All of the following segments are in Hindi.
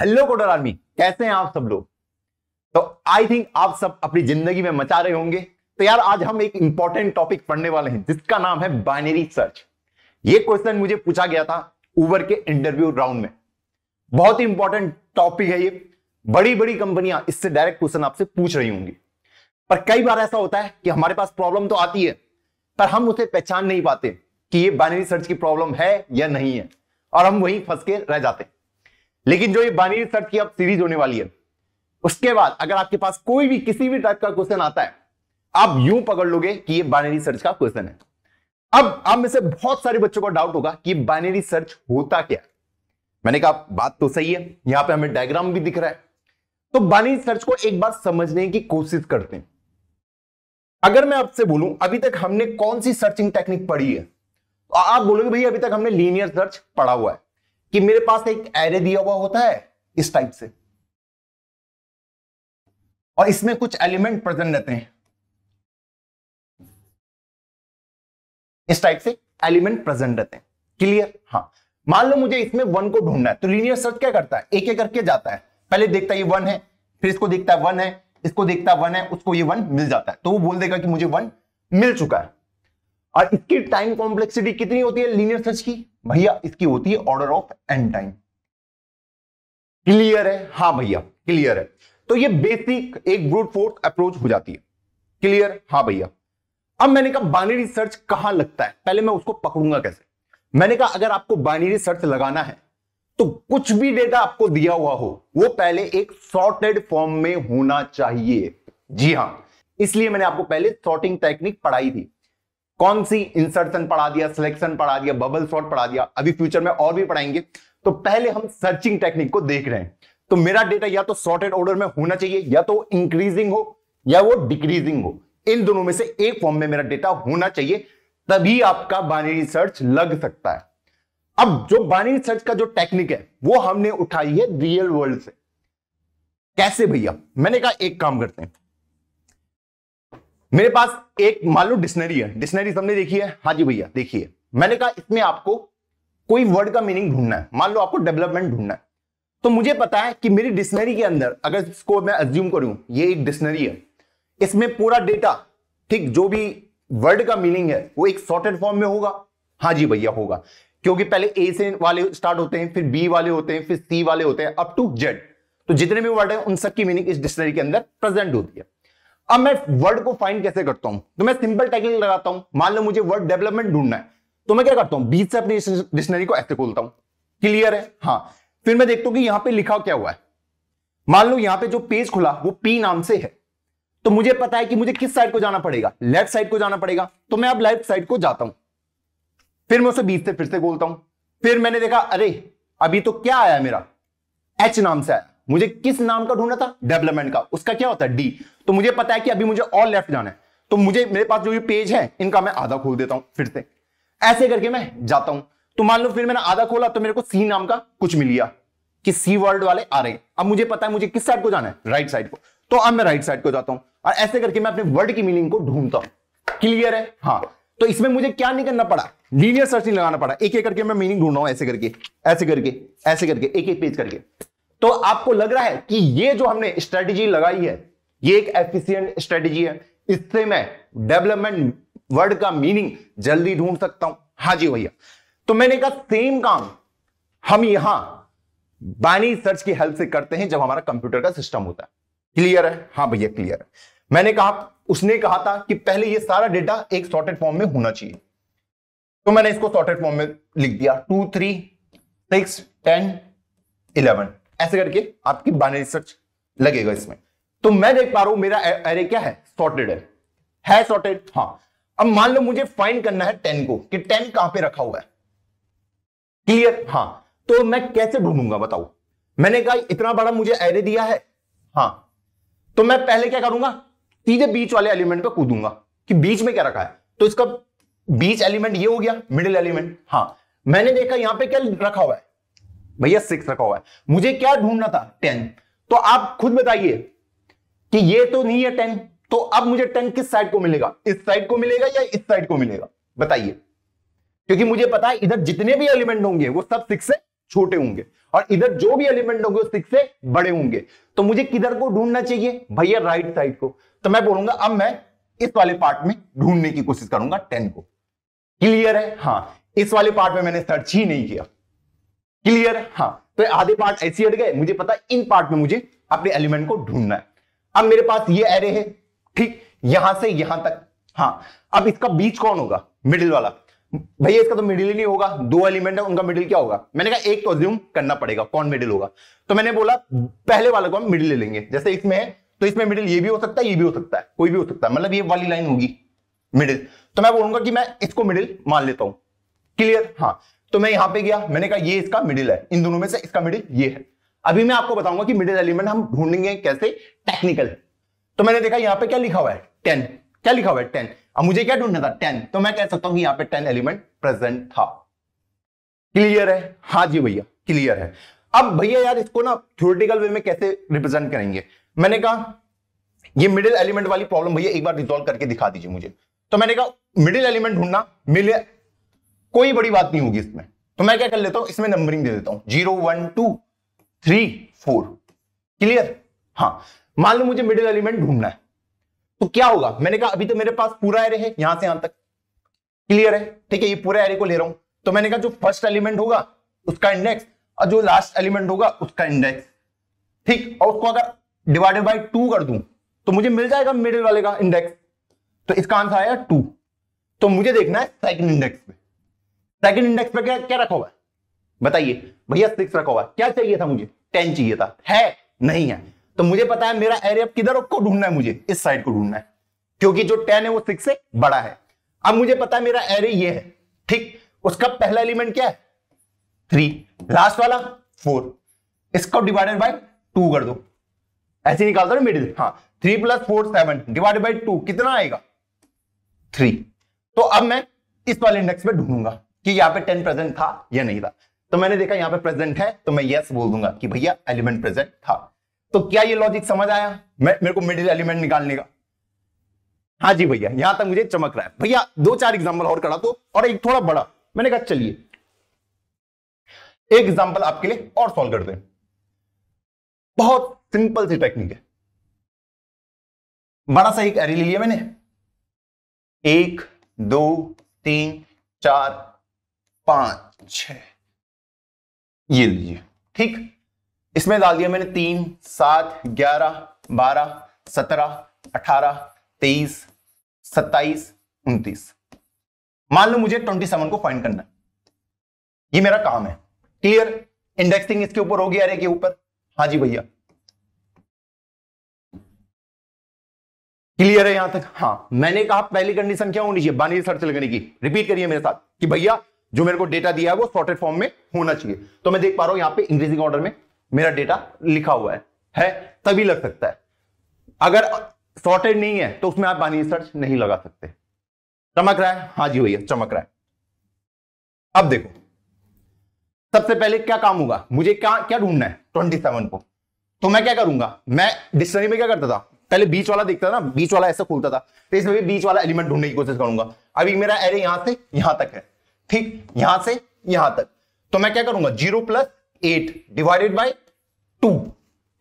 हेलो कोटर आर्मी कैसे हैं आप सब लोग तो आई थिंक आप सब अपनी जिंदगी में मचा रहे होंगे तो यार आज हम एक इंपॉर्टेंट टॉपिक पढ़ने वाले हैं जिसका नाम है बाइनरी सर्च ये क्वेश्चन मुझे पूछा गया था उबर के इंटरव्यू राउंड में बहुत ही इंपॉर्टेंट टॉपिक है ये बड़ी बड़ी कंपनियां इससे डायरेक्ट क्वेश्चन आपसे पूछ रही होंगी पर कई बार ऐसा होता है कि हमारे पास प्रॉब्लम तो आती है पर हम उसे पहचान नहीं पाते कि ये बाइनरी सर्च की प्रॉब्लम है या नहीं है और हम वहीं फंस के रह जाते हैं लेकिन जो ये बाइनरी सर्च की अब सीरीज होने वाली है उसके बाद अगर आपके पास कोई भी किसी भी टाइप का क्वेश्चन आता है आप यूं पकड़ लोगे कि ये बाइनरी सर्च का क्वेश्चन है अब आप में से बहुत सारे बच्चों का डाउट होगा कि बाइनरी सर्च होता क्या मैंने कहा बात तो सही है यहां पे हमें डायग्राम भी दिख रहा है तो बाइनरी सर्च को एक बार समझने की कोशिश करते हैं अगर मैं आपसे बोलूं अभी तक हमने कौन सी सर्चिंग टेक्निक पढ़ी है तो आप बोलोगे भैया अभी तक हमने लीनियर सर्च पढ़ा हुआ है कि मेरे पास एक एरे दिया हुआ होता है इस टाइप से और इसमें कुछ एलिमेंट प्रेजेंट रहते हैं इस टाइप से एलिमेंट प्रेजेंट रहते हैं क्लियर हाँ मान लो मुझे इसमें वन को ढूंढना है तो लीनियर सर्च क्या करता है एक एक करके जाता है पहले देखता है ये वन है फिर इसको देखता है वन है इसको देखता है वन है उसको ये वन मिल जाता है तो वो बोल देगा कि मुझे वन मिल चुका है और इसकी टाइम कॉम्प्लेक्सिटी कितनी होती है लीनियर सर्च की भैया इसकी होती है order of N time clear है हा भैया क्लियर है तो ये बेसिक एक ब्रूट फोर्थ अप्रोच हो जाती है क्लियर हा भैया अब मैंने कहा बाइनरी सर्च कहां लगता है पहले मैं उसको पकड़ूंगा कैसे मैंने कहा अगर आपको बाइनरी सर्च लगाना है तो कुछ भी डेटा आपको दिया हुआ हो वो पहले एक सॉर्टेड फॉर्म में होना चाहिए जी हां इसलिए मैंने आपको पहले सॉर्टिंग टेक्निक पढ़ाई थी कौन सी इंसर्शन पढ़ा दिया सिलेक्शन पढ़ा दिया बबल शॉट पढ़ा दिया अभी फ्यूचर में और भी पढ़ाएंगे तो पहले हम सर्चिंग टेक्निक को देख रहे हैं तो मेरा डेटा या तो सॉर्टेड ऑर्डर में होना चाहिए या तो इंक्रीजिंग हो या वो डिक्रीजिंग हो इन दोनों में से एक फॉर्म में मेरा डेटा होना चाहिए तभी आपका बाइनरी सर्च लग सकता है अब जो बाइनरी सर्च का जो टेक्निक है वो हमने उठाई है रियल वर्ल्ड से कैसे भैया मैंने कहा एक काम करते हैं मेरे पास एक मान लो डिक्शनरी है डिक्शनरी सबने देखी है हाँ जी भैया देखिए मैंने कहा इसमें आपको कोई वर्ड का मीनिंग ढूंढना है मान लो आपको डेवलपमेंट ढूंढना है तो मुझे पता है कि मेरी डिक्शनरी के अंदर अगर इसको मैं एज्यूम करूं ये एक डिक्शनरी है इसमें पूरा डेटा ठीक जो भी वर्ड का मीनिंग है वो एक सॉर्टेड फॉर्म में होगा हाँ जी भैया होगा क्योंकि पहले ए से वाले स्टार्ट होते हैं फिर बी वाले होते हैं फिर सी वाले होते हैं अप टू जेड तो जितने भी वर्ड है उन सबकी मीनिंग इस डिक्शनरी के अंदर प्रेजेंट होती है अब मैं वर्ड को फाइंड कैसे करता हूं तो मैं सिंपल टैगिंग लगाता हूं मान लो मुझे वर्ड डेवलपमेंट ढूंढना है तो मैं क्या करता हूं बीच से अपनी डिक्शनरी को ऐसे खोलता हूं क्लियर है हाँ फिर मैं देखता हूं कि यहां पे लिखा क्या हुआ है मान लो यहां पे जो पेज खुला वो पी नाम से है तो मुझे पता है कि मुझे किस साइड को जाना पड़ेगा लेफ्ट साइड को जाना पड़ेगा तो मैं अब लेफ्ट साइड को जाता हूं फिर मैं उसे बीच से फिर से खोलता हूं फिर मैंने देखा अरे अभी तो क्या आया मेरा एच नाम से आया मुझे किस नाम का ढूंढना था डेवलपमेंट का उसका क्या होता है डी तो मुझे पता है कि अभी मुझे और लेफ्ट जाना है तो मुझे मेरे पास जो ये पेज है इनका मैं आधा खोल देता हूं फिर से ऐसे करके मैं जाता हूं तो मान लो फिर मैंने आधा खोला तो मेरे को सी नाम का कुछ मिल गया कि सी वर्ल्ड वाले आ रहे हैं अब मुझे पता है मुझे किस साइड को जाना है राइट साइड को तो अब मैं राइट साइड को जाता हूं और ऐसे करके मैं अपने वर्ड की मीनिंग को ढूंढता हूं क्लियर है हाँ तो इसमें मुझे क्या नहीं करना पड़ा लीनियर सर्च नहीं लगाना पड़ा एक एक करके मैं मीनिंग ढूंढ रहा हूं ऐसे करके ऐसे करके ऐसे करके एक एक पेज करके तो आपको लग रहा है कि ये जो हमने स्ट्रेटेजी लगाई है ये एक एफिशियंट स्ट्रेटेजी है इससे मैं डेवलपमेंट वर्ड का मीनिंग जल्दी ढूंढ सकता हूं हाँ जी भैया तो मैंने कहा सेम काम हम यहां बाइनरी सर्च की हेल्प से करते हैं जब हमारा कंप्यूटर का सिस्टम होता है क्लियर है हाँ भैया क्लियर है मैंने कहा उसने कहा था कि पहले ये सारा डेटा एक सॉर्टेड फॉर्म में होना चाहिए तो मैंने इसको सॉर्टेड फॉर्म में लिख दिया two three six ten eleven ऐसे करके आपकी बाइनरी सर्च लगेगा इसमें तो मैं देख पा रहा हूं मेरा एरे क्या है सॉर्टेड है है सॉर्टेड हाँ अब मान लो मुझे फाइंड करना है टेन को कि टेन कहां पे रखा हुआ है क्लियर हाँ तो मैं कैसे ढूंढूंगा बताओ मैंने कहा इतना बड़ा मुझे एरे दिया है हाँ तो मैं पहले क्या करूंगा सीधे बीच वाले एलिमेंट पर कूदूंगा कि बीच में क्या रखा है तो इसका बीच एलिमेंट ये हो गया मिडिल एलिमेंट हाँ मैंने देखा यहां पे क्या रखा हुआ है भैया सिक्स रखा हुआ है मुझे क्या ढूंढना था टेन तो आप खुद बताइए कि ये तो नहीं है टेन तो अब मुझे टेन किस साइड को मिलेगा इस साइड को मिलेगा या इस साइड को मिलेगा बताइए क्योंकि मुझे पता है इधर जितने भी एलिमेंट होंगे वो सब सिक्स से छोटे होंगे और इधर जो भी एलिमेंट होंगे सिक्स से बड़े होंगे तो मुझे किधर को ढूंढना चाहिए भैया राइट साइड को तो मैं बोलूंगा अब मैं इस वाले पार्ट में ढूंढने की कोशिश करूंगा टेन को क्लियर है हाँ इस वाले पार्ट में मैंने सर्च ही नहीं किया क्लियर है हाँ तो आधे पार्ट ऐसे हट गए मुझे पता इन पार्ट में मुझे अपने एलिमेंट को ढूंढना है अब मेरे पास ये एरे है ठीक यहां से यहां तक हाँ अब इसका बीच कौन होगा मिडिल वाला भैया इसका तो मिडिल ही नहीं होगा दो एलिमेंट है उनका मिडिल क्या होगा मैंने कहा एक तो अज्यूम करना पड़ेगा कौन मिडिल होगा तो मैंने बोला पहले वाले को हम मिडिल ले लेंगे जैसे इसमें है तो इसमें मिडिल ये भी हो सकता है ये भी हो सकता है कोई भी हो सकता है मतलब ये वाली लाइन होगी मिडिल तो मैं बोलूंगा कि मैं इसको मिडिल मान लेता हूं क्लियर हाँ तो मैं यहां पे गया मैंने कहा ये इसका मिडिल है इन दोनों में से इसका मिडिल ये है अभी मैं आपको बताऊंगा कि मिडिल एलिमेंट हम ढूंढेंगे कैसे टेक्निकल तो मैंने देखा यहाँ पे क्या लिखा हुआ है टेन क्या लिखा हुआ है टेन अब मुझे क्या ढूंढना था टेन तो मैं कह सकता हूं यहां पे टेन एलिमेंट प्रेजेंट था क्लियर है हाँ जी भैया क्लियर है अब भैया यार इसको ना थ्योरिटिकल वे में कैसे रिप्रेजेंट करेंगे मैंने कहा ये मिडिल एलिमेंट वाली प्रॉब्लम भैया एक बार रिजोल्व करके दिखा दीजिए मुझे तो मैंने कहा मिडिल एलिमेंट ढूंढना मिले कोई बड़ी बात नहीं होगी इसमें तो मैं क्या कर लेता हूं इसमें नंबरिंग दे देता हूं zero one two three four clear हाँ मान लो मुझे मिडिल एलिमेंट ढूंढना है तो क्या होगा मैंने कहा अभी तो मेरे पास पूरा एरे है यहां से यहां तक क्लियर है ठीक है ये पूरा एरे को ले रहा हूं तो मैंने कहा जो फर्स्ट एलिमेंट होगा उसका इंडेक्स और जो लास्ट एलिमेंट होगा उसका इंडेक्स ठीक और उसको अगर डिवाइडेड बाई टू कर दूं तो मुझे मिल जाएगा मिडिल वाले का इंडेक्स तो इसका आंसर आएगा टू तो मुझे देखना है सेकंड इंडेक्स पे सेकंड इंडेक्स पे क्या क्या रखा हुआ है बताइए भैया सिक्स रखा हुआ क्या चाहिए था मुझे टेन चाहिए था है नहीं है तो मुझे पता है मेरा एरिया किधर को ढूंढना है मुझे इस साइड को ढूंढना है क्योंकि जो टेन है वो सिक्स से बड़ा है अब मुझे पता है मेरा एरे ये है ठीक उसका पहला एलिमेंट क्या है थ्री लास्ट वाला फोर इसको डिवाइडेड बाय टू कर दो ऐसे निकाल दो मिडिल हाँ three plus four seven divided by two कितना आएगा थ्री तो अब मैं इस वाले इंडेक्स में ढूंढूंगा कि यहां पे टेन प्रेजेंट था या नहीं था तो मैंने देखा यहां पे प्रेजेंट है तो मैं यस बोल दूंगा कि भैया एलिमेंट प्रेजेंट था तो क्या ये लॉजिक समझ आया मैं मेरे को मिडिल एलिमेंट निकालने का हाँ जी भैया यहां तक मुझे चमक रहा है भैया दो चार एग्जाम्पल और करा दो और एक थोड़ा बड़ा मैंने कहा चलिए एक एग्जाम्पल आपके लिए और सॉल्व करते हैं बहुत सिंपल सी टेक्निक है बड़ा सा एक एरे ले लिया मैंने एक दो तीन चार पांच छह ये लीजिए ठीक इसमें डाल दिया मैंने तीन सात ग्यारह बारह सत्रह अठारह तेईस सत्ताईस उनतीस मान लो मुझे ट्वेंटी सेवन को फाइंड करना है ये मेरा काम है क्लियर इंडेक्सिंग इसके ऊपर होगी अरे के ऊपर हाँ जी भैया क्लियर है यहां तक हाँ मैंने कहा पहली कंडीशन क्या होनी चाहिए बानी सर्च लगने की रिपीट करिए मेरे साथ कि भैया जो मेरे को डेटा दिया है वो सॉर्टेड फॉर्म में होना चाहिए तो मैं देख पा रहा हूं यहां पे इंक्रीजिंग ऑर्डर में मेरा डेटा लिखा हुआ है है तभी लग सकता है अगर सॉर्टेड नहीं है तो उसमें आप बानी सर्च नहीं लगा सकते चमक रहा है हाँ जी भैया चमक रहा है अब देखो सबसे पहले क्या काम होगा मुझे क्या क्या ढूंढना है ट्वेंटी सेवन को तो मैं क्या करूंगा मैं डिक्शनरी में क्या करता था पहले बीच वाला देखता था ना बीच वाला ऐसा खोलता था तो इसमें भी बीच वाला एलिमेंट ढूंढने की कोशिश करूंगा अभी मेरा एरे यहां से यहां तक है ठीक यहां से यहां तक तो मैं क्या करूंगा zero plus eight divided by two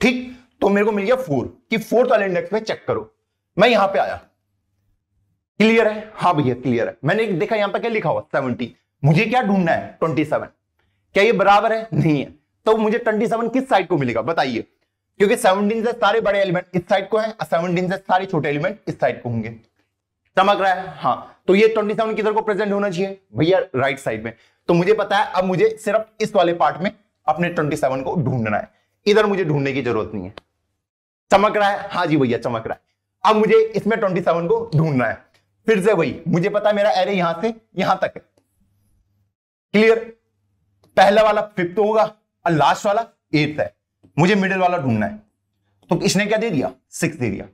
ठीक तो मेरे को मिल गया फोर कि फोर्थ वाले इंडेक्स में चेक करो मैं यहां पे आया क्लियर है हाँ भैया क्लियर है मैंने देखा यहां पे क्या लिखा हुआ सेवनटी मुझे क्या ढूंढना है ट्वेंटी सेवन क्या ये बराबर है नहीं है तो मुझे ट्वेंटी सेवन किस साइड को मिलेगा बताइए क्योंकि सेवनटीन से सारे बड़े एलिमेंट इस साइड को है सेवनटीन से सारे छोटे एलिमेंट इस साइड को होंगे चमक रहा है हाँ तो ये 27 किधर को प्रेजेंट होना चाहिए भैया राइट साइड में तो मुझे पता है अब मुझे सिर्फ इस वाले पार्ट में अपने 27 को ढूंढना है इधर मुझे ढूंढने की जरूरत नहीं है चमक रहा है हाँ जी भैया चमक रहा है अब मुझे इसमें 27 को ढूंढना है फिर से वही मुझे पता है मेरा एरे यहां से यहां तक है क्लियर पहला वाला फिफ्थ तो होगा और लास्ट वाला एट्थ है मुझे मिडिल वाला ढूंढना है तो इसने क्या दे दिया सिक्स दे दिया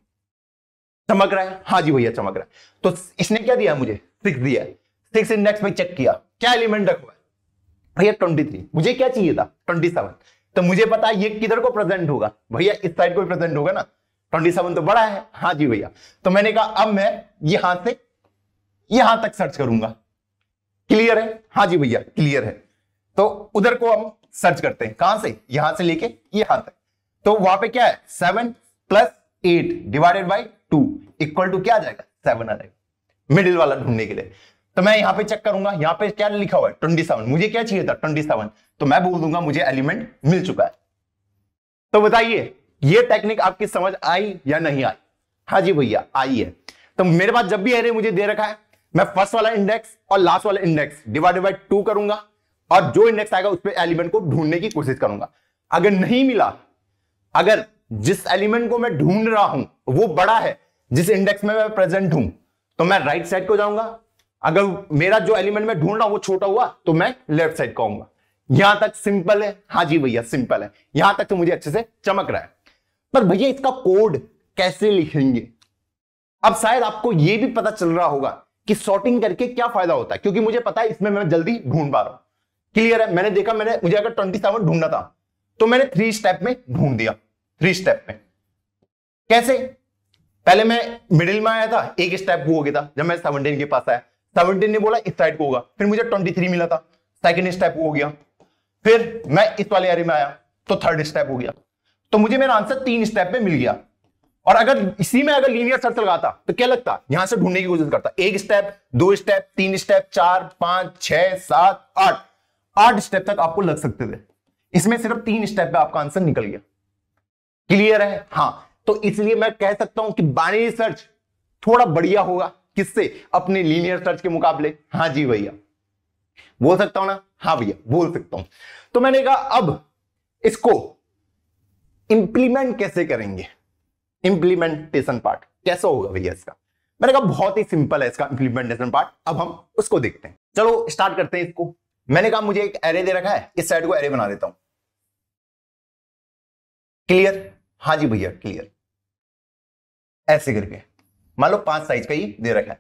चमक रहा है हाँ जी भैया चमक रहा है तो इसने क्या दिया मुझे सिक्स दिया सिक्स इंडेक्स में चेक किया क्या एलिमेंट रखा है भैया ट्वेंटी थ्री मुझे क्या चाहिए था ट्वेंटी सेवन तो मुझे पता ये किधर को प्रेजेंट होगा भैया इस साइड को भी प्रेजेंट होगा ना ट्वेंटी सेवन तो बड़ा है हाँ जी भैया तो मैंने कहा अब मैं यहां से यहां तक सर्च करूंगा क्लियर है हाँ जी भैया क्लियर है तो उधर को हम सर्च करते हैं कहां से यहां से लेके यहां तक तो वहां पे क्या है seven plus eight divided by two equal to क्या आ जाएगा सेवन आ जाएगा मिडिल वाला ढूंढने के लिए तो मैं यहां पे चेक करूंगा यहां पे क्या लिखा हुआ है ट्वेंटी सेवन मुझे क्या चाहिए था ट्वेंटी सेवन तो मैं बोल दूंगा मुझे एलिमेंट मिल चुका है तो बताइए ये टेक्निक आपकी समझ आई या नहीं आई हाँ जी भैया आई है तो मेरे पास जब भी एरे मुझे दे रखा है मैं फर्स्ट वाला इंडेक्स और लास्ट वाला इंडेक्स डिवाइड बाई टू करूंगा और जो इंडेक्स आएगा उस पर एलिमेंट को ढूंढने की कोशिश करूंगा अगर नहीं मिला अगर जिस एलिमेंट को मैं ढूंढ रहा हूं वो बड़ा है जिस इंडेक्स में मैं प्रेजेंट हूं तो मैं राइट right साइड को जाऊंगा अगर मेरा जो एलिमेंट मैं ढूंढ रहा हूं वो छोटा हुआ तो मैं लेफ्ट साइड को आऊंगा यहां तक सिंपल है हाँ जी भैया सिंपल है यहां तक तो मुझे अच्छे से चमक रहा है पर भैया इसका कोड कैसे लिखेंगे अब शायद आपको यह भी पता चल रहा होगा कि सॉर्टिंग करके क्या फायदा होता है क्योंकि मुझे पता है इसमें मैं जल्दी ढूंढ पा रहा हूं क्लियर है मैंने देखा मैंने मुझे अगर ट्वेंटी सेवन ढूंढना था तो मैंने थ्री स्टेप में ढूंढ दिया थ्री स्टेप में कैसे पहले मैं मिडिल में आया था एक स्टेप वो हो गया था जब मैं सेवनटीन के पास आया सेवनटीन ने बोला इस साइड को होगा फिर मुझे ट्वेंटी थ्री मिला था सेकेंड स्टेप हो गया फिर मैं इस वाले एरिया में आया तो थर्ड स्टेप हो गया तो मुझे मेरा आंसर तीन स्टेप में मिल गया और अगर इसी में अगर लीनियर सर्च लगाता तो क्या लगता यहां से ढूंढने की कोशिश करता एक स्टेप दो स्टेप तीन स्टेप चार पांच छह सात आठ आठ स्टेप तक आपको लग सकते थे इसमें सिर्फ तीन स्टेप पे आपका आंसर निकल गया क्लियर है हाँ तो इसलिए मैं कह सकता हूं कि बाइनरी सर्च थोड़ा बढ़िया होगा किससे अपने लीनियर सर्च के मुकाबले हाँ जी भैया बोल सकता हूं ना हाँ भैया बोल सकता हूं तो मैंने कहा अब इसको इंप्लीमेंट कैसे करेंगे इंप्लीमेंटेशन पार्ट कैसा होगा भैया इसका मैंने कहा बहुत ही सिंपल है इसका इंप्लीमेंटेशन पार्ट अब हम उसको देखते हैं चलो स्टार्ट करते हैं इसको मैंने कहा मुझे एक एरे दे रखा है इस साइड को एरे बना देता हूं क्लियर हाँ जी भैया क्लियर ऐसे करके मान लो पांच साइज का ये दे रखा है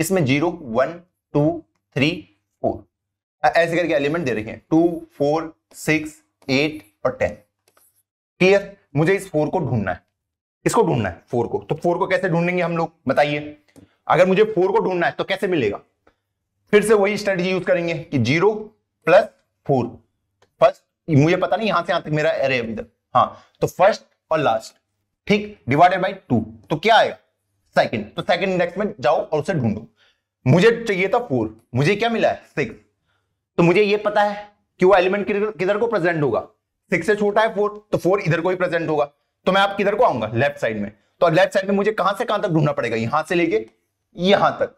इसमें zero one two three four ऐसे करके एलिमेंट दे रखे हैं टू फोर सिक्स एट और टेन क्लियर मुझे इस फोर को ढूंढना है इसको ढूंढना है फोर को तो फोर को कैसे ढूंढेंगे हम लोग बताइए अगर मुझे फोर को ढूंढना है तो कैसे मिलेगा फिर से वही स्ट्रेटेजी यूज करेंगे कि जीरो प्लस फोर फर्स्ट मुझे पता नहीं यहां से यहां तक मेरा एरे अभी तक हाँ तो फर्स्ट और लास्ट ठीक डिवाइडेड बाई टू तो क्या आएगा सेकेंड तो सेकेंड इंडेक्स में जाओ और उसे ढूंढो मुझे चाहिए था फोर मुझे क्या मिला है सिक्स तो मुझे ये पता है कि वो एलिमेंट किधर को प्रेजेंट होगा सिक्स से छोटा है फोर तो फोर इधर को ही प्रेजेंट होगा तो मैं आप किधर को आऊंगा लेफ्ट साइड में तो लेफ्ट साइड में मुझे कहां से कहां तक ढूंढना पड़ेगा यहां से लेके यहां तक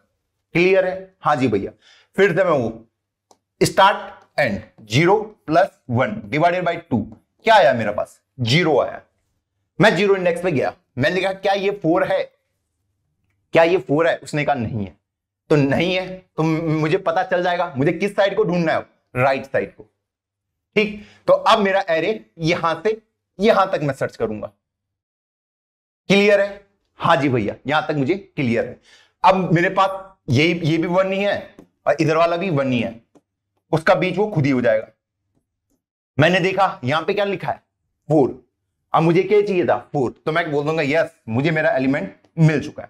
क्लियर है हाँ जी भैया फिर से मैं वो start and zero plus one divided by two क्या आया मेरे पास जीरो आया मैं जीरो इंडेक्स पे गया मैंने कहा क्या ये फोर है क्या ये फोर है उसने कहा नहीं है तो नहीं है तो मुझे पता चल जाएगा मुझे किस साइड को ढूंढना है राइट साइड को ठीक तो अब मेरा एरे यहां से यहां तक मैं सर्च करूंगा क्लियर है हाँ जी भैया यहां तक मुझे क्लियर है अब मेरे पास ये ये भी वन ही है और इधर वाला भी वन ही है उसका बीच वो खुद ही हो जाएगा मैंने देखा यहां पे क्या लिखा है फोर अब मुझे क्या चाहिए था फोर तो मैं बोल दूंगा यस मुझे मेरा एलिमेंट मिल चुका है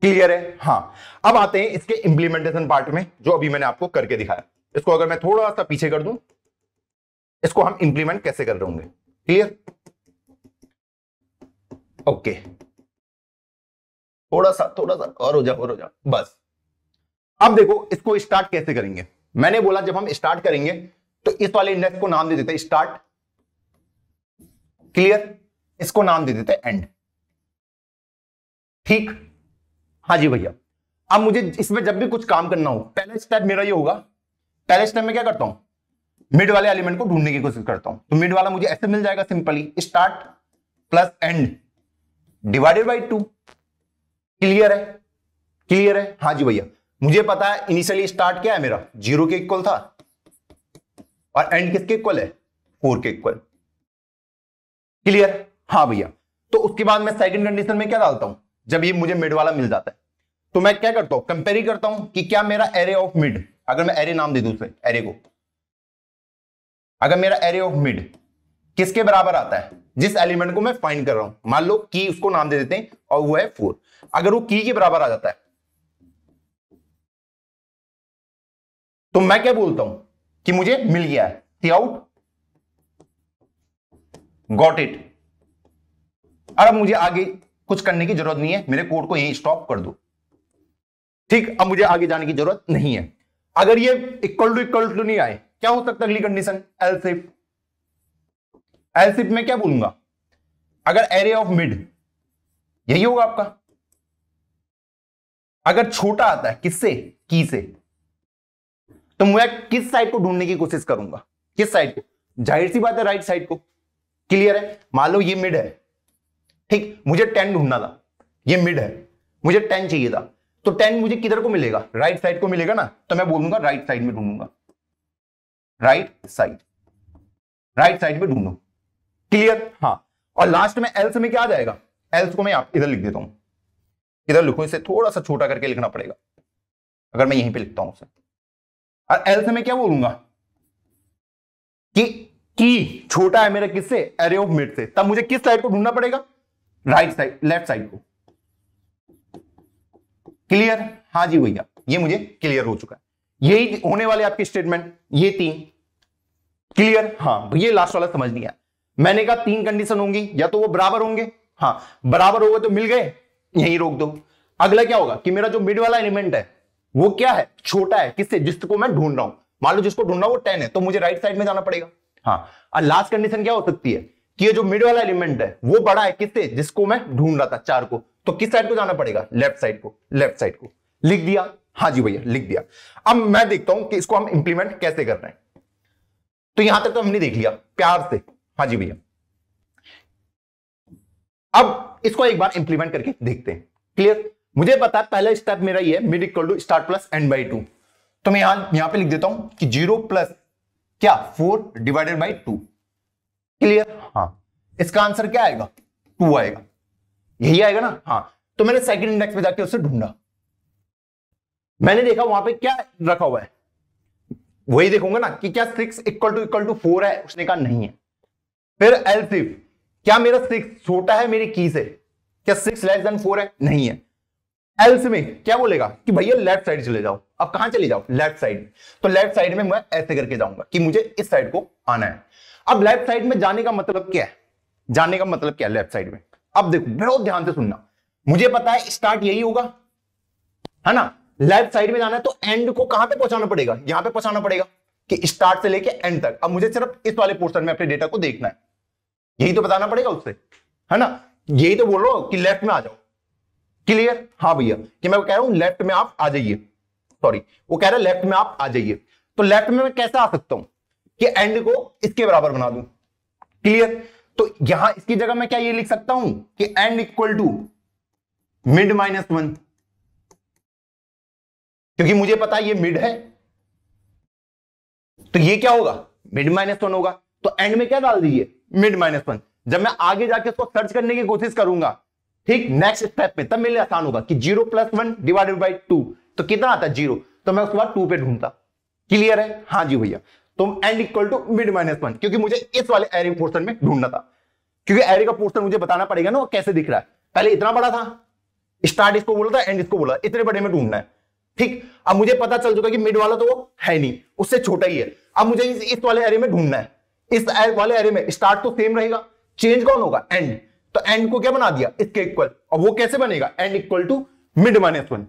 क्लियर है हाँ अब आते हैं इसके इंप्लीमेंटेशन पार्ट में जो अभी मैंने आपको करके दिखाया इसको अगर मैं थोड़ा सा पीछे कर दूं इसको हम इंप्लीमेंट कैसे कर रहे होंगे क्लियर ओके थोड़ा सा थोड़ा सा और हो जाओ और हो जाओ बस अब देखो इसको स्टार्ट कैसे करेंगे मैंने बोला जब हम स्टार्ट करेंगे तो इस वाले इंडेक्स को नाम दे देते स्टार्ट क्लियर इसको नाम दे देते हैं एंड ठीक हाँ जी भैया अब मुझे इसमें जब भी कुछ काम करना हो पहले स्टेप मेरा ये होगा पहले स्टेप में क्या करता हूं मिड वाले एलिमेंट को ढूंढने की कोशिश करता हूं तो मिड वाला मुझे ऐसे मिल जाएगा simply start plus end divided by two clear है क्लियर है हाँ जी भैया मुझे पता है इनिशियली स्टार्ट क्या है मेरा जीरो के इक्वल था और एंड किसके इक्वल है फोर के इक्वल क्लियर हाँ भैया तो उसके बाद मैं सेकंड कंडीशन में क्या डालता हूं जब ये मुझे मिड वाला मिल जाता है तो मैं क्या करता हूं कंपेयर करता हूं कि क्या मेरा एरे ऑफ मिड अगर मैं एरे नाम दे दू उसे एरे को अगर मेरा एरे ऑफ मिड किसके बराबर आता है जिस एलिमेंट को मैं फाइंड कर रहा हूं मान लो की उसको नाम दे देते हैं और वो है फोर अगर वो की के बराबर आ जाता है तो मैं क्या बोलता हूं कि मुझे मिल गया है सी आउट गॉट इट और अब मुझे आगे कुछ करने की जरूरत नहीं है मेरे कोड को यही स्टॉप कर दो ठीक अब मुझे आगे जाने की जरूरत नहीं है अगर ये इक्वल टू इक्वल टू नहीं आए क्या हो सकता अगली कंडीशन एलसिफ एलसिफ में क्या बोलूंगा अगर एरे ऑफ मिड यही होगा आपका अगर छोटा आता है किससे की से तो मैं किस साइड को ढूंढने की कोशिश करूंगा किस साइड को जाहिर सी बात है राइट साइड को क्लियर है मान लो ये मिड है ठीक मुझे टेन ढूंढना था ये मिड है मुझे टेन चाहिए था तो टेन मुझे किधर को मिलेगा राइट साइड को मिलेगा ना तो मैं बोलूंगा राइट साइड में ढूंढूंगा राइट साइड राइट साइड में ढूंढो क्लियर हाँ और लास्ट में एल्स में क्या आ जाएगा एल्स को मैं आप इधर लिख देता हूं इधर लिखो इसे थोड़ा सा छोटा करके लिखना पड़ेगा अगर मैं यहीं पे लिखता हूं उसे और एल्स में क्या बोलूंगा कि की छोटा है मेरा किससे एरे ऑफ मिड से तब मुझे किस साइड को ढूंढना पड़ेगा राइट साइड लेफ्ट साइड को क्लियर हाँ जी भैया ये मुझे क्लियर हो चुका है यही होने वाले आपके स्टेटमेंट ये तीन क्लियर हाँ ये लास्ट वाला समझ नहीं आया मैंने कहा तीन कंडीशन होंगी या तो वो बराबर होंगे हाँ बराबर होगा तो मिल गए यही रोक दो अगला क्या होगा कि मेरा जो मिड वाला एलिमेंट है वो क्या है छोटा है किससे जिसको मैं ढूंढ रहा हूं मान लो जिसको ढूंढ रहा हूं वो टेन है तो मुझे राइट साइड में जाना पड़ेगा हाँ और लास्ट कंडीशन क्या हो सकती है कि ये जो मिड वाला एलिमेंट है वो बड़ा है किससे जिसको मैं ढूंढ रहा था चार को तो किस साइड को जाना पड़ेगा लेफ्ट साइड को लेफ्ट साइड को लिख दिया हाँ जी भैया लिख दिया अब मैं देखता हूं कि इसको हम इंप्लीमेंट कैसे कर रहे हैं तो यहां तक तो हमने देख लिया प्यार से हाँ जी भैया अब इसको एक बार इंप्लीमेंट करके देखते हैं क्लियर मुझे पता है पहला स्टेप मेरा ये mid equal to start plus end by two तो मैं यहां यहां पे लिख देता हूं कि जीरो प्लस क्या four divided by two clear हाँ इसका आंसर क्या आएगा टू आएगा यही आएगा ना हाँ तो मैंने सेकंड इंडेक्स में जाके उसे ढूंढा मैंने देखा वहां पे क्या रखा हुआ है वही देखूंगा ना कि क्या six equal to equal to four है उसने कहा नहीं है फिर एल्सिफ क्या मेरा सिक्स छोटा है मेरी की से क्या सिक्स लेस देन फोर है नहीं है एल्स में क्या बोलेगा कि भैया लेफ्ट साइड चले जाओ अब कहां चली जाओ लेफ्ट साइड तो लेफ्ट साइड में मैं ऐसे करके जाऊंगा कि मुझे इस साइड को आना है अब लेफ्ट साइड में जाने का मतलब क्या है जाने का मतलब क्या है लेफ्ट साइड में अब देखो बहुत ध्यान से सुनना मुझे पता है स्टार्ट यही होगा है ना लेफ्ट साइड में जाना है तो एंड को कहां पे पहुंचाना पड़ेगा यहां पे पहुंचाना पड़ेगा कि स्टार्ट से लेके एंड तक अब मुझे सिर्फ इस वाले पोर्शन में अपने डेटा को देखना है यही तो बताना पड़ेगा उससे है ना यही तो बोल हूं कि लेफ्ट में आ जाओ क्लियर हाँ भैया कि मैं कह रहा हूं लेफ्ट में आप आ जाइए सॉरी वो कह रहा है लेफ्ट में आप आ जाइए तो लेफ्ट में मैं कैसे आ सकता हूं कि एंड को इसके बराबर बना दू क्लियर तो यहां इसकी जगह मैं क्या ये लिख सकता हूं कि end equal to mid minus one क्योंकि मुझे पता है ये मिड है तो ये क्या होगा मिड माइनस वन होगा तो एंड में क्या डाल दीजिए मिड माइनस वन जब मैं आगे जाके उसको सर्च करने की कोशिश करूंगा ठीक नेक्स्ट स्टेप में तब मेरे लिए आसान होगा कि zero plus one divided by two तो कितना आता जीरो तो मैं उसके बाद टू पे ढूंढता क्लियर है हाँ जी भैया तो end equal to mid minus one क्योंकि मुझे इस वाले एरे पोर्सन में ढूंढना था क्योंकि एरे का पोर्सन मुझे बताना पड़ेगा ना कैसे दिख रहा है पहले इतना बड़ा था स्टार्ट इसको बोला था एंड इसको बोला इतने बड़े में ढूंढना है ठीक अब मुझे पता चल चुका कि मिड वाला तो वो है नहीं उससे छोटा ही है अब मुझे इस, इस वाले एरे में ढूंढना है इस वाले एरे में स्टार्ट तो सेम रहेगा चेंज कौन होगा एंड तो एंड को क्या बना दिया इसके इक्वल और वो कैसे बनेगा end equal to mid minus one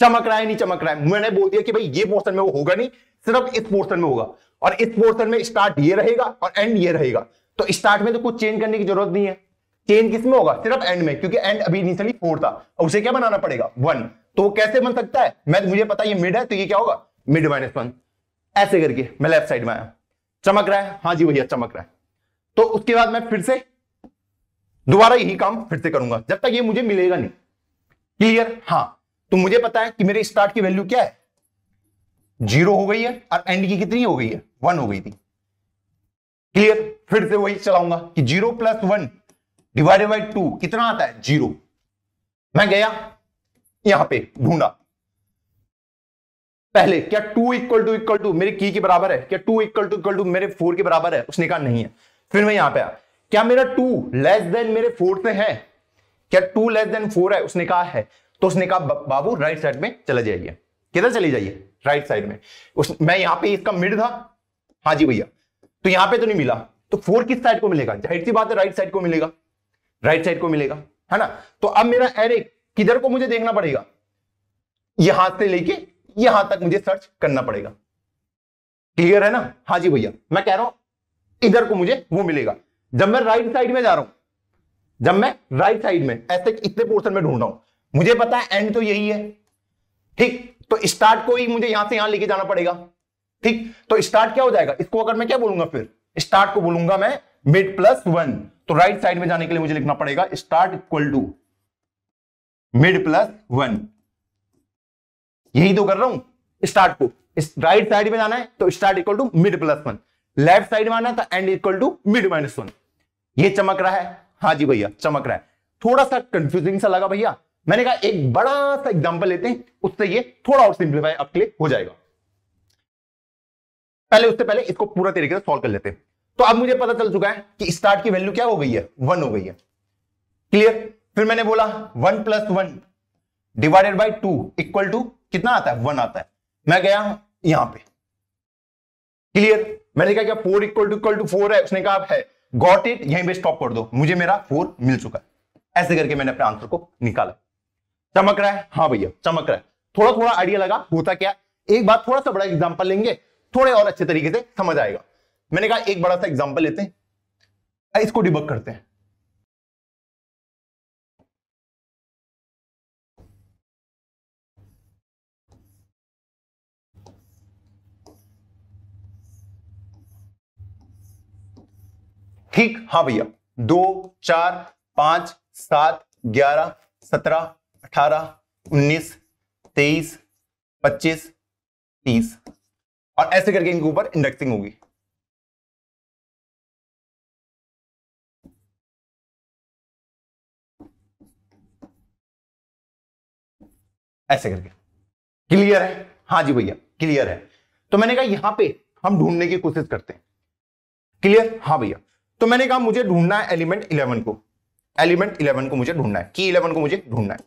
चमक रहा है नहीं चमक रहा है मैंने बोल दिया कि भाई ये पोर्सन में वो होगा नहीं सिर्फ इस पोर्सन में होगा और इस पोर्सन में स्टार्ट ये रहेगा और एंड ये रहेगा तो स्टार्ट में तो कुछ चेंज करने की जरूरत नहीं है चेंज किसमें होगा सिर्फ एंड में क्योंकि एंड अभी इनिशियली फोर था और उसे क्या बनाना पड़ेगा वन तो वो कैसे बन सकता है मैं मुझे पता ये मिड है तो ये क्या होगा मिड माइनस वन ऐसे करके मैं लेफ्ट साइड में आया चमक रहा है हाँ जी भैया चमक रहा है तो उसके बाद मैं फिर से दोबारा यही काम फिर से करूंगा जब तक ये मुझे मिलेगा नहीं क्लियर हाँ तो मुझे पता है कि मेरे स्टार्ट की वैल्यू क्या है जीरो हो गई है और एंड की कितनी हो गई है वन हो गई थी क्लियर फिर से वही चलाऊंगा कि zero plus one divided by two कितना आता है जीरो मैं गया यहां पे ढूंढा पहले क्या two equal to equal to मेरे की के बराबर है क्या two equal to equal to मेरे फोर के बराबर है उसने कहा नहीं है फिर मैं यहां पे आया क्या मेरा टू लेस देन मेरे फोर से है क्या टू लेस देन फोर है उसने कहा है तो उसने कहा बाबू राइट साइड में चले जाइए किधर चले जाइए राइट साइड में उस मैं यहां पे इसका मिड था हाँ जी भैया तो यहां पे तो नहीं मिला तो फोर किस साइड को मिलेगा जाहिर सी बात है राइट साइड को मिलेगा राइट साइड को मिलेगा है ना तो अब मेरा एरे किधर को मुझे देखना पड़ेगा यहां से लेके यहां तक मुझे सर्च करना पड़ेगा क्लियर है ना हाँ जी भैया मैं कह रहा हूं इधर को मुझे वो मिलेगा जब मैं राइट साइड में जा रहा हूं जब मैं राइट साइड में ऐसे इतने पोर्शन में ढूंढ रहा हूं मुझे पता है एंड तो यही है ठीक तो स्टार्ट को ही मुझे यहां से यहां लेके जाना पड़ेगा ठीक तो स्टार्ट क्या हो जाएगा इसको अगर मैं क्या बोलूंगा फिर स्टार्ट को बोलूंगा मैं मिड प्लस वन तो राइट साइड में जाने के लिए मुझे लिखना पड़ेगा start equal to mid plus one यही तो कर रहा हूं स्टार्ट को इस राइट साइड में जाना है तो start equal to mid plus one left side में आना है तो end equal to mid minus one ये चमक रहा है हाँ जी भैया चमक रहा है थोड़ा सा कंफ्यूजिंग सा लगा भैया मैंने कहा एक बड़ा सा एग्जाम्पल लेते हैं उससे ये थोड़ा और सिंप्लीफाई आपके लिए हो जाएगा पहले उससे पहले इसको पूरा तरीके से सॉल्व कर लेते हैं तो अब मुझे पता चल चुका है कि स्टार्ट की वैल्यू क्या हो गई है वन हो गई है क्लियर फिर मैंने बोला one plus one divided by two equal to कितना आता है वन आता है मैं गया यहां पे क्लियर मैंने कहा क्या four equal to equal to four है उसने कहा है गॉट इट यहीं पे स्टॉप कर दो मुझे मेरा फोर मिल चुका है ऐसे करके मैंने अपने आंसर को निकाला चमक रहा है हाँ भैया चमक रहा है थोड़ा थोड़ा आइडिया लगा होता क्या एक बात थोड़ा सा बड़ा एग्जाम्पल लेंगे थोड़े और अच्छे तरीके से समझ आएगा मैंने कहा एक बड़ा सा एग्जाम्पल लेते हैं इसको डिबक करते हैं ठीक हाँ भैया दो चार पांच सात ग्यारह सत्रह अठारह उन्नीस तेईस पच्चीस तीस और ऐसे करके इनके ऊपर इंडेक्सिंग होगी ऐसे करके क्लियर है हाँ जी भैया क्लियर है तो मैंने कहा यहां पे हम ढूंढने की कोशिश करते हैं क्लियर हाँ भैया तो मैंने कहा मुझे ढूंढना है एलिमेंट इलेवन को एलिमेंट इलेवन को मुझे ढूंढना है की इलेवन को मुझे ढूंढना है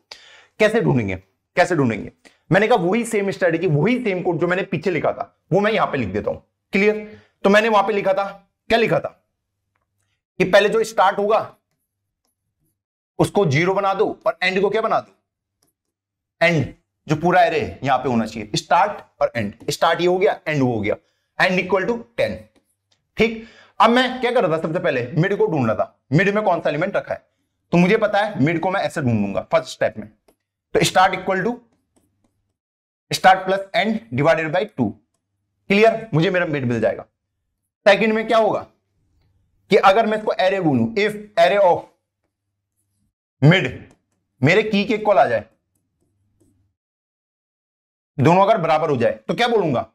कैसे ढूंढेंगे कैसे ढूंढेंगे मैंने कहा वही सेम स्ट्रेटेजी वही सेम कोड जो मैंने पीछे लिखा था वो मैं यहां पे लिख देता हूं क्लियर तो मैंने वहां पे लिखा था क्या लिखा था कि पहले जो स्टार्ट होगा उसको जीरो बना दो और एंड को क्या बना दो एंड जो पूरा एरे यहां पे होना चाहिए स्टार्ट और एंड स्टार्ट ये हो गया एंड वो हो गया एंड इक्वल टू टेन ठीक अब मैं क्या कर रहा था सबसे पहले मिड को ढूंढना था मिड में कौन सा एलिमेंट रखा है तो मुझे पता है मिड को मैं ऐसे ढूंढ लूंगा फर्स्ट स्टेप में तो start equal to start plus end divided by two clear मुझे मेरा मिड मिल जाएगा सेकेंड में क्या होगा कि अगर मैं इसको एरे बोलू इफ एरे ऑफ मिड मेरे की के कॉल आ जाए दोनों अगर बराबर हो जाए तो क्या बोलूंगा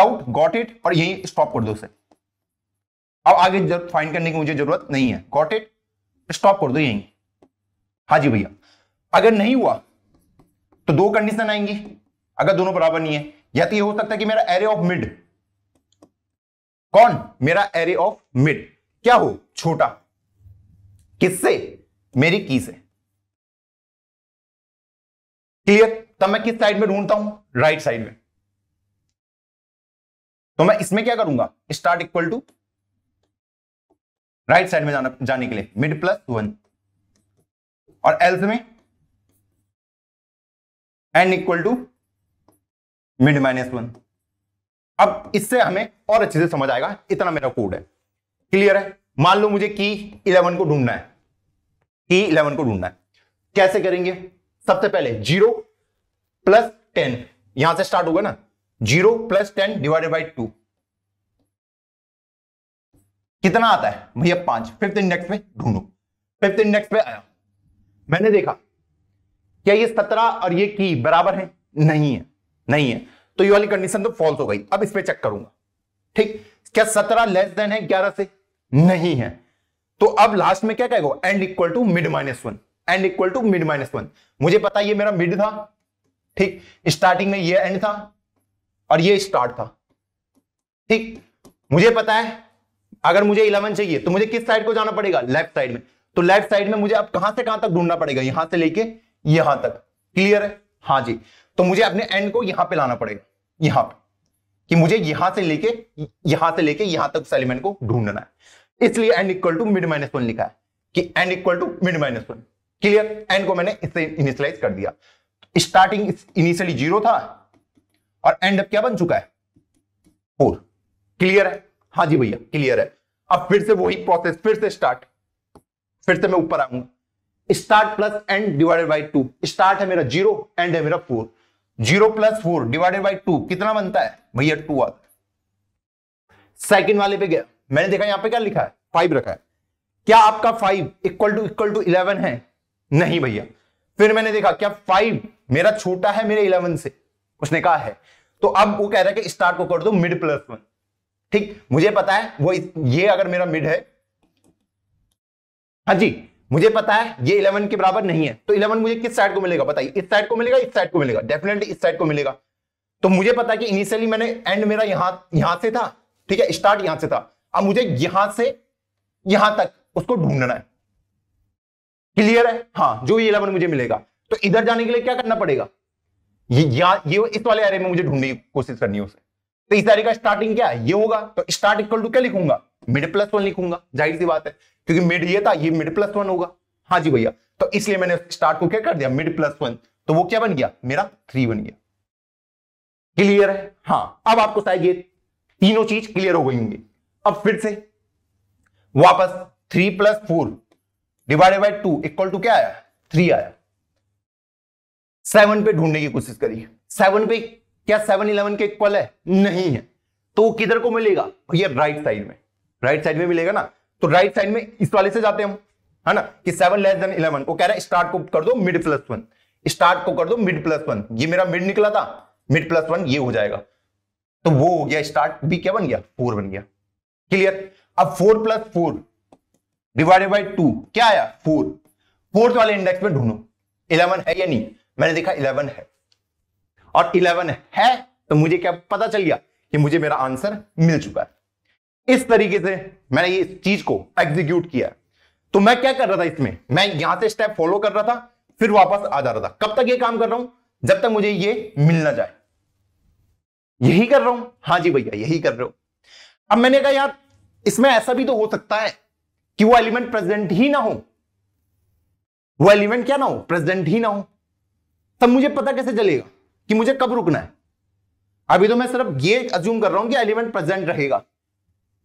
आउट गॉट इट और यही स्टॉप कर दो से अब आगे फाइंड करने की मुझे जरूरत नहीं है गॉट इट स्टॉप कर दो यहीं हाँ जी भैया अगर नहीं हुआ तो दो कंडीशन आएंगी अगर दोनों बराबर नहीं है या तो यह हो सकता है कि मेरा एरे ऑफ मिड कौन मेरा एरे ऑफ मिड क्या हो छोटा किससे मेरी की से क्लियर तब मैं किस साइड में ढूंढता हूं राइट साइड में तो मैं इसमें क्या करूंगा start equal to right side में जाना जाने के लिए मिड प्लस वन और एल्थ में n equal to mid minus one अब इससे हमें और अच्छे से समझ आएगा इतना मेरा कोड है क्लियर है मान लो मुझे की इलेवन को ढूंढना है की इलेवन को ढूंढना है कैसे करेंगे सबसे पहले जीरो प्लस टेन यहां से स्टार्ट होगा ना zero plus ten divided by two कितना आता है भैया पांच फिफ्थ इंडेक्स में ढूंढो फिफ्थ इंडेक्स तो पे आया मैंने देखा क्या ये सत्रह और ये की बराबर है नहीं है नहीं है तो ये वाली कंडीशन तो फॉल्स हो गई अब इस पर चेक करूंगा ठीक क्या सत्रह लेस देन है ग्यारह से नहीं है तो अब लास्ट में क्या कहेगा end equal to mid minus one end equal to mid minus one मुझे पता ये मेरा मिड था ठीक स्टार्टिंग में ये एंड था और ये स्टार्ट था ठीक मुझे पता है अगर मुझे इलेवन चाहिए तो मुझे किस साइड को जाना पड़ेगा लेफ्ट साइड में तो लेफ्ट साइड में मुझे अब कहां से कहां तक ढूंढना पड़ेगा यहां से लेके यहां तक क्लियर है हाँ जी तो मुझे अपने एंड को यहां पे लाना पड़ेगा यहां पे कि मुझे यहां से लेके यहां से लेके यहां तक एलिमेंट को ढूंढना है इसलिए end equal to mid minus one लिखा है कि end equal to mid minus one clear end को मैंने इससे इनिशियलाइज कर दिया स्टार्टिंग इनिशियली जीरो था और एंड अब क्या बन चुका है फोर क्लियर है हाँ जी भैया क्लियर है अब फिर से वही प्रोसेस फिर से स्टार्ट फिर से मैं ऊपर आऊंगा start plus end divided by two start है मेरा जीरो एंड है मेरा four zero plus four divided by two कितना बनता है भैया टू आता है सेकेंड वाले पे गया मैंने देखा यहां पे क्या लिखा है फाइव रखा है क्या आपका five equal to equal to eleven है नहीं भैया फिर मैंने देखा क्या फाइव मेरा छोटा है मेरे इलेवन से उसने कहा है तो अब वो कह रहा है कि स्टार्ट को कर दो मिड प्लस वन ठीक मुझे पता है वो ये अगर मेरा मिड है हाँ जी मुझे पता है ये 11 के बराबर नहीं है तो 11 मुझे किस साइड को मिलेगा बताइए इस साइड को मिलेगा इस साइड को मिलेगा डेफिनेटली इस साइड को मिलेगा तो मुझे पता है कि इनिशियली मैंने एंड मेरा यहां यहां से था ठीक है स्टार्ट यहां से था अब मुझे यहां से यहां तक उसको ढूंढना है क्लियर है हाँ जो ये इलेवन मुझे मिलेगा तो इधर जाने के लिए क्या करना पड़ेगा ये, ये इस वाले एरिया में मुझे ढूंढने की कोशिश करनी है उसे तो इस दायरे का स्टार्टिंग क्या है ये होगा तो स्टार्ट इक्वल टू क्या लिखूंगा मिड प्लस वन लिखूंगा जाहिर सी बात है क्योंकि मिड ये था ये मिड प्लस वन होगा हाँ जी भैया तो इसलिए मैंने स्टार्ट को क्या कर दिया मिड प्लस वन तो वो क्या बन गया मेरा थ्री बन गया क्लियर है हाँ अब आपको शायद ये तीनों चीज क्लियर हो गई होंगी अब फिर से वापस three plus four divided by two equal to क्या आया थ्री आया सेवन पे ढूंढने की कोशिश करिए सेवन पे क्या सेवन इलेवन के इक्वल है नहीं है तो किधर को मिलेगा भैया राइट साइड में राइट साइड में मिलेगा ना तो राइट साइड में इस वाले से जाते हम है ना कि सेवन लेस देन इलेवन को कह रहा है स्टार्ट को कर दो मिड प्लस वन स्टार्ट को कर दो मिड प्लस वन ये मेरा मिड निकला था मिड प्लस वन ये हो जाएगा तो वो हो गया स्टार्ट भी क्या बन गया फोर बन गया क्लियर अब four plus four divided by two क्या आया फोर फोर्थ वाले इंडेक्स में ढूंढो इलेवन है या नहीं मैंने देखा इलेवन है और इलेवन है तो मुझे क्या पता चल गया कि मुझे मेरा आंसर मिल चुका है इस तरीके से मैंने ये चीज को एग्जीक्यूट किया तो मैं क्या कर रहा था इसमें मैं यहां से स्टेप फॉलो कर रहा था फिर वापस आ जा रहा था कब तक ये काम कर रहा हूं जब तक मुझे ये मिल ना जाए यही कर रहा हूं हाँ जी भैया यही कर रहे हो अब मैंने कहा यार इसमें ऐसा भी तो हो सकता है कि वो एलिमेंट प्रेजेंट ही ना हो वो एलिमेंट क्या ना हो प्रेजेंट ही ना हो तब मुझे पता कैसे चलेगा कि मुझे कब रुकना है अभी तो मैं सिर्फ ये अज्यूम कर रहा हूं कि एलिमेंट प्रेजेंट रहेगा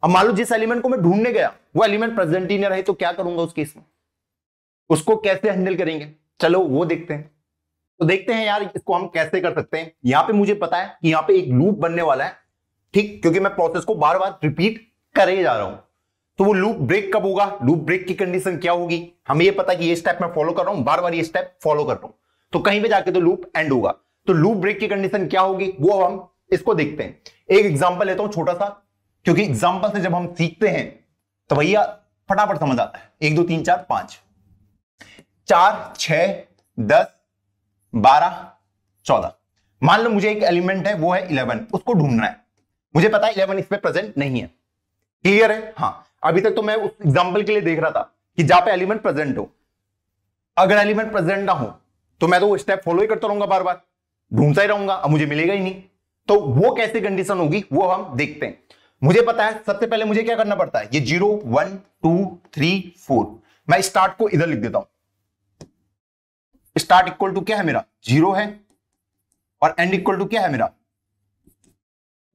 अब मान लो जिस एलिमेंट को मैं ढूंढने गया वो एलिमेंट प्रेजेंट ही नहीं रहे तो क्या करूंगा उस केस में उसको कैसे हैंडल करेंगे चलो वो देखते हैं तो देखते हैं यार इसको हम कैसे कर सकते हैं यहां पे मुझे पता है कि यहां पे एक लूप बनने वाला है ठीक क्योंकि मैं प्रोसेस को बार बार रिपीट कर ही जा रहा हूं तो वो लूप ब्रेक कब होगा लूप ब्रेक की कंडीशन क्या होगी हमें ये पता कि ये स्टेप मैं फॉलो कर रहा हूं बार बार ये स्टेप फॉलो कर रहा हूं तो कहीं पे जाके तो लूप एंड होगा तो लूप ब्रेक की कंडीशन क्या होगी वो हम इसको देखते हैं एक एग्जाम्पल लेता हूं छोटा सा क्योंकि एग्जाम्पल से जब हम सीखते हैं तो भैया फटाफट समझ आता है एक दो तीन चार पांच चार छ दस बारह चौदह मान लो मुझे एक एलिमेंट है वो है इलेवन उसको ढूंढना है मुझे पता है इलेवन इसमें प्रेजेंट नहीं है क्लियर है हाँ अभी तक तो मैं उस एग्जाम्पल के लिए देख रहा था कि जहां पे एलिमेंट प्रेजेंट हो अगर एलिमेंट प्रेजेंट ना हो तो मैं तो वो स्टेप फॉलो ही करता रहूंगा बार बार ढूंढता ही रहूंगा अब मुझे मिलेगा ही नहीं तो वो कैसे कंडीशन होगी वो हम देखते हैं मुझे पता है सबसे पहले मुझे क्या करना पड़ता है ये zero one two three four मैं स्टार्ट को इधर लिख देता हूं स्टार्ट इक्वल टू क्या है मेरा जीरो है और एंड इक्वल टू क्या है मेरा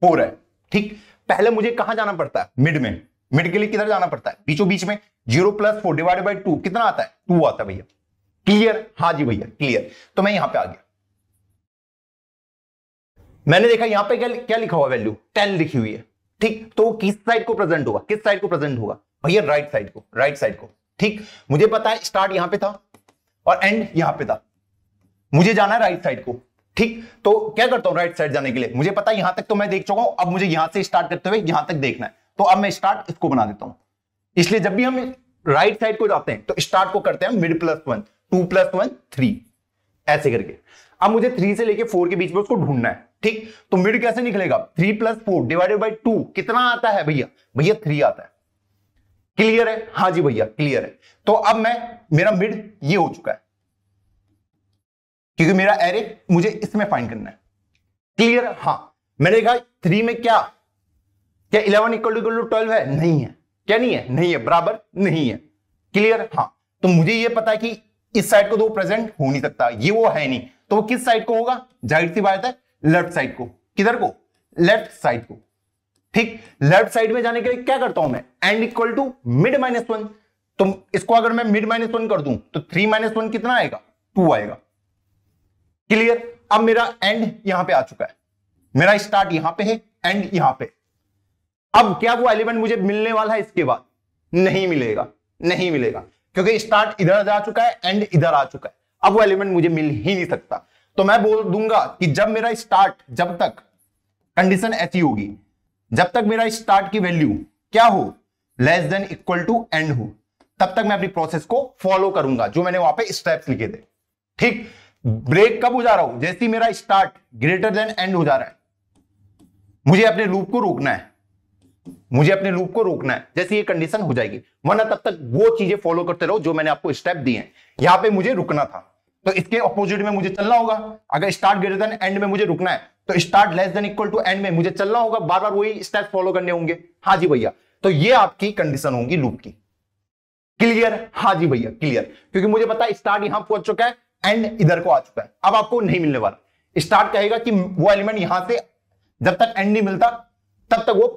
फोर है ठीक पहले मुझे कहां जाना पड़ता है मिड में मिड के लिए किधर जाना पड़ता है बीचों बीच में zero plus four divided by two कितना आता है टू आता है भैया क्लियर हाँ जी भैया क्लियर तो मैं यहां पे आ गया मैंने देखा यहां पे क्या क्या लिखा हुआ वैल्यू टेन लिखी हुई है ठीक तो किस साइड को प्रेजेंट होगा किस साइड को प्रेजेंट होगा भैया राइट साइड को राइट साइड को ठीक मुझे पता है स्टार्ट यहां पे था और एंड यहां पे था मुझे जाना है राइट साइड को ठीक तो क्या करता हूं राइट साइड जाने के लिए मुझे पता है यहां तक तो मैं देख चुका हूं अब मुझे यहां से स्टार्ट करते हुए यहां तक देखना है तो अब मैं स्टार्ट इसको बना देता हूं इसलिए जब भी हम राइट साइड को जाते हैं तो स्टार्ट को करते हैं mid plus one two plus one three ऐसे करके अब मुझे थ्री से लेके फोर के बीच में उसको ढूंढना है ठीक तो मिड कैसे निकलेगा three plus four divided by two कितना आता है भैया भैया थ्री आता है क्लियर है हाँ जी भैया क्लियर है तो अब मैं मेरा मिड ये हो चुका है क्योंकि मेरा एरे मुझे इसमें फाइंड करना है क्लियर हाँ मैंने कहा थ्री में क्या क्या eleven equal to equal to twelve है नहीं है क्या नहीं है नहीं है बराबर नहीं है क्लियर हाँ तो मुझे यह पता है कि इस साइड को तो प्रेजेंट हो नहीं सकता ये वो है नहीं तो वो किस साइड को होगा जाहिर सी बात है लेफ्ट साइड को किधर को लेफ्ट साइड को ठीक लेफ्ट साइड में जाने के लिए क्या करता हूं मैं end equal to mid minus one तो इसको अगर मैं मिड माइनस वन कर दू तो थ्री माइनस वन कितना आएगा टू आएगा क्लियर अब मेरा एंड यहां पे आ चुका है मेरा स्टार्ट यहां पे है एंड यहां पे अब क्या वो एलिमेंट मुझे मिलने वाला है इसके बाद नहीं मिलेगा नहीं मिलेगा क्योंकि स्टार्ट इधर आ चुका है एंड इधर आ चुका है अब वो एलिमेंट मुझे मिल ही नहीं सकता तो मैं बोल दूंगा कि जब मेरा स्टार्ट जब तक कंडीशन ऐसी होगी जब तक मेरा स्टार्ट की वैल्यू क्या हो less than equal to end हो तब तक मैं अपनी प्रोसेस को फॉलो करूंगा जो मैंने वहां पे स्टेप्स लिखे थे ठीक ब्रेक कब हो जा रहा हूं जैसे ही मेरा स्टार्ट ग्रेटर देन एंड हो जा रहा है मुझे अपने लूप को रोकना है मुझे अपने लूप को रोकना है जैसे ये कंडीशन हो जाएगी वरना तब तक वो चीजें फॉलो करते रहो जो मैंने आपको स्टेप दिए हैं यहां पे मुझे रुकना था तो इसके अपोजिट में मुझे चलना होगा अगर स्टार्ट ग्रेटर देन एंड में मुझे रुकना है तो start less than equal to end में मुझे चलना होगा बार बार वही स्टेप फॉलो करने होंगे हाँ जी भैया तो ये आपकी कंडीशन होगी लूप की क्लियर हाँ जी भैया क्लियर क्योंकि मुझे पता है स्टार्ट यहां पहुंच चुका है एंड इधर को आ चुका है अब आपको नहीं मिलने वाला स्टार्ट कहेगा कि वो एलिमेंट यहां से जब तक एंड नहीं मिलता तब तक वो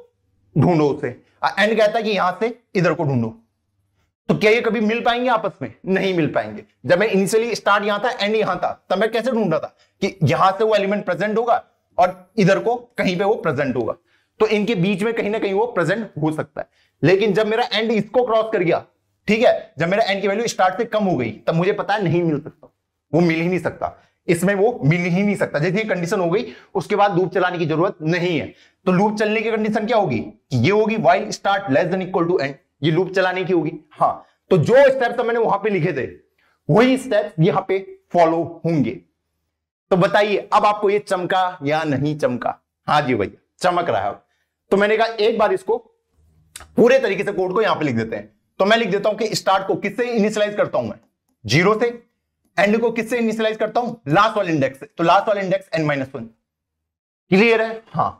ढूंढो उसे एंड कहता है कि यहां से इधर को ढूंढो तो क्या ये कभी मिल पाएंगे आपस में नहीं मिल पाएंगे जब मैं इनिशियली स्टार्ट यहां था एंड यहां था तब मैं कैसे ढूंढ रहा था कि यहां से वो एलिमेंट प्रेजेंट होगा और इधर को कहीं पे वो प्रेजेंट होगा तो इनके बीच में कहीं ना कहीं वो प्रेजेंट हो सकता है लेकिन जब मेरा एंड इसको क्रॉस कर गया ठीक है जब मेरा एंड की वैल्यू स्टार्ट से कम हो गई तब मुझे पता है नहीं मिल सकता वो मिल ही नहीं सकता इसमें वो मिल ही नहीं सकता जैसे कंडीशन हो गई उसके बाद लूप चलाने की जरूरत नहीं है तो लूप चलने की कंडीशन क्या होगी ये होगी while start less than equal to end ये लूप चलाने की होगी हाँ तो जो स्टेप्स तो मैंने वहां पे लिखे थे वही स्टेप यहां पे फॉलो होंगे तो बताइए अब आपको ये चमका या नहीं चमका हाँ जी भैया चमक रहा है तो मैंने कहा एक बार इसको पूरे तरीके से कोड को यहां पे लिख देते हैं तो मैं लिख देता हूं कि स्टार्ट को किससे इनिशियलाइज करता हूं मैं जीरो से एंड को किससे इनिशियलाइज करता हूं लास्ट वाले इंडेक्स से तो लास्ट वाले index n minus one clear है हाँ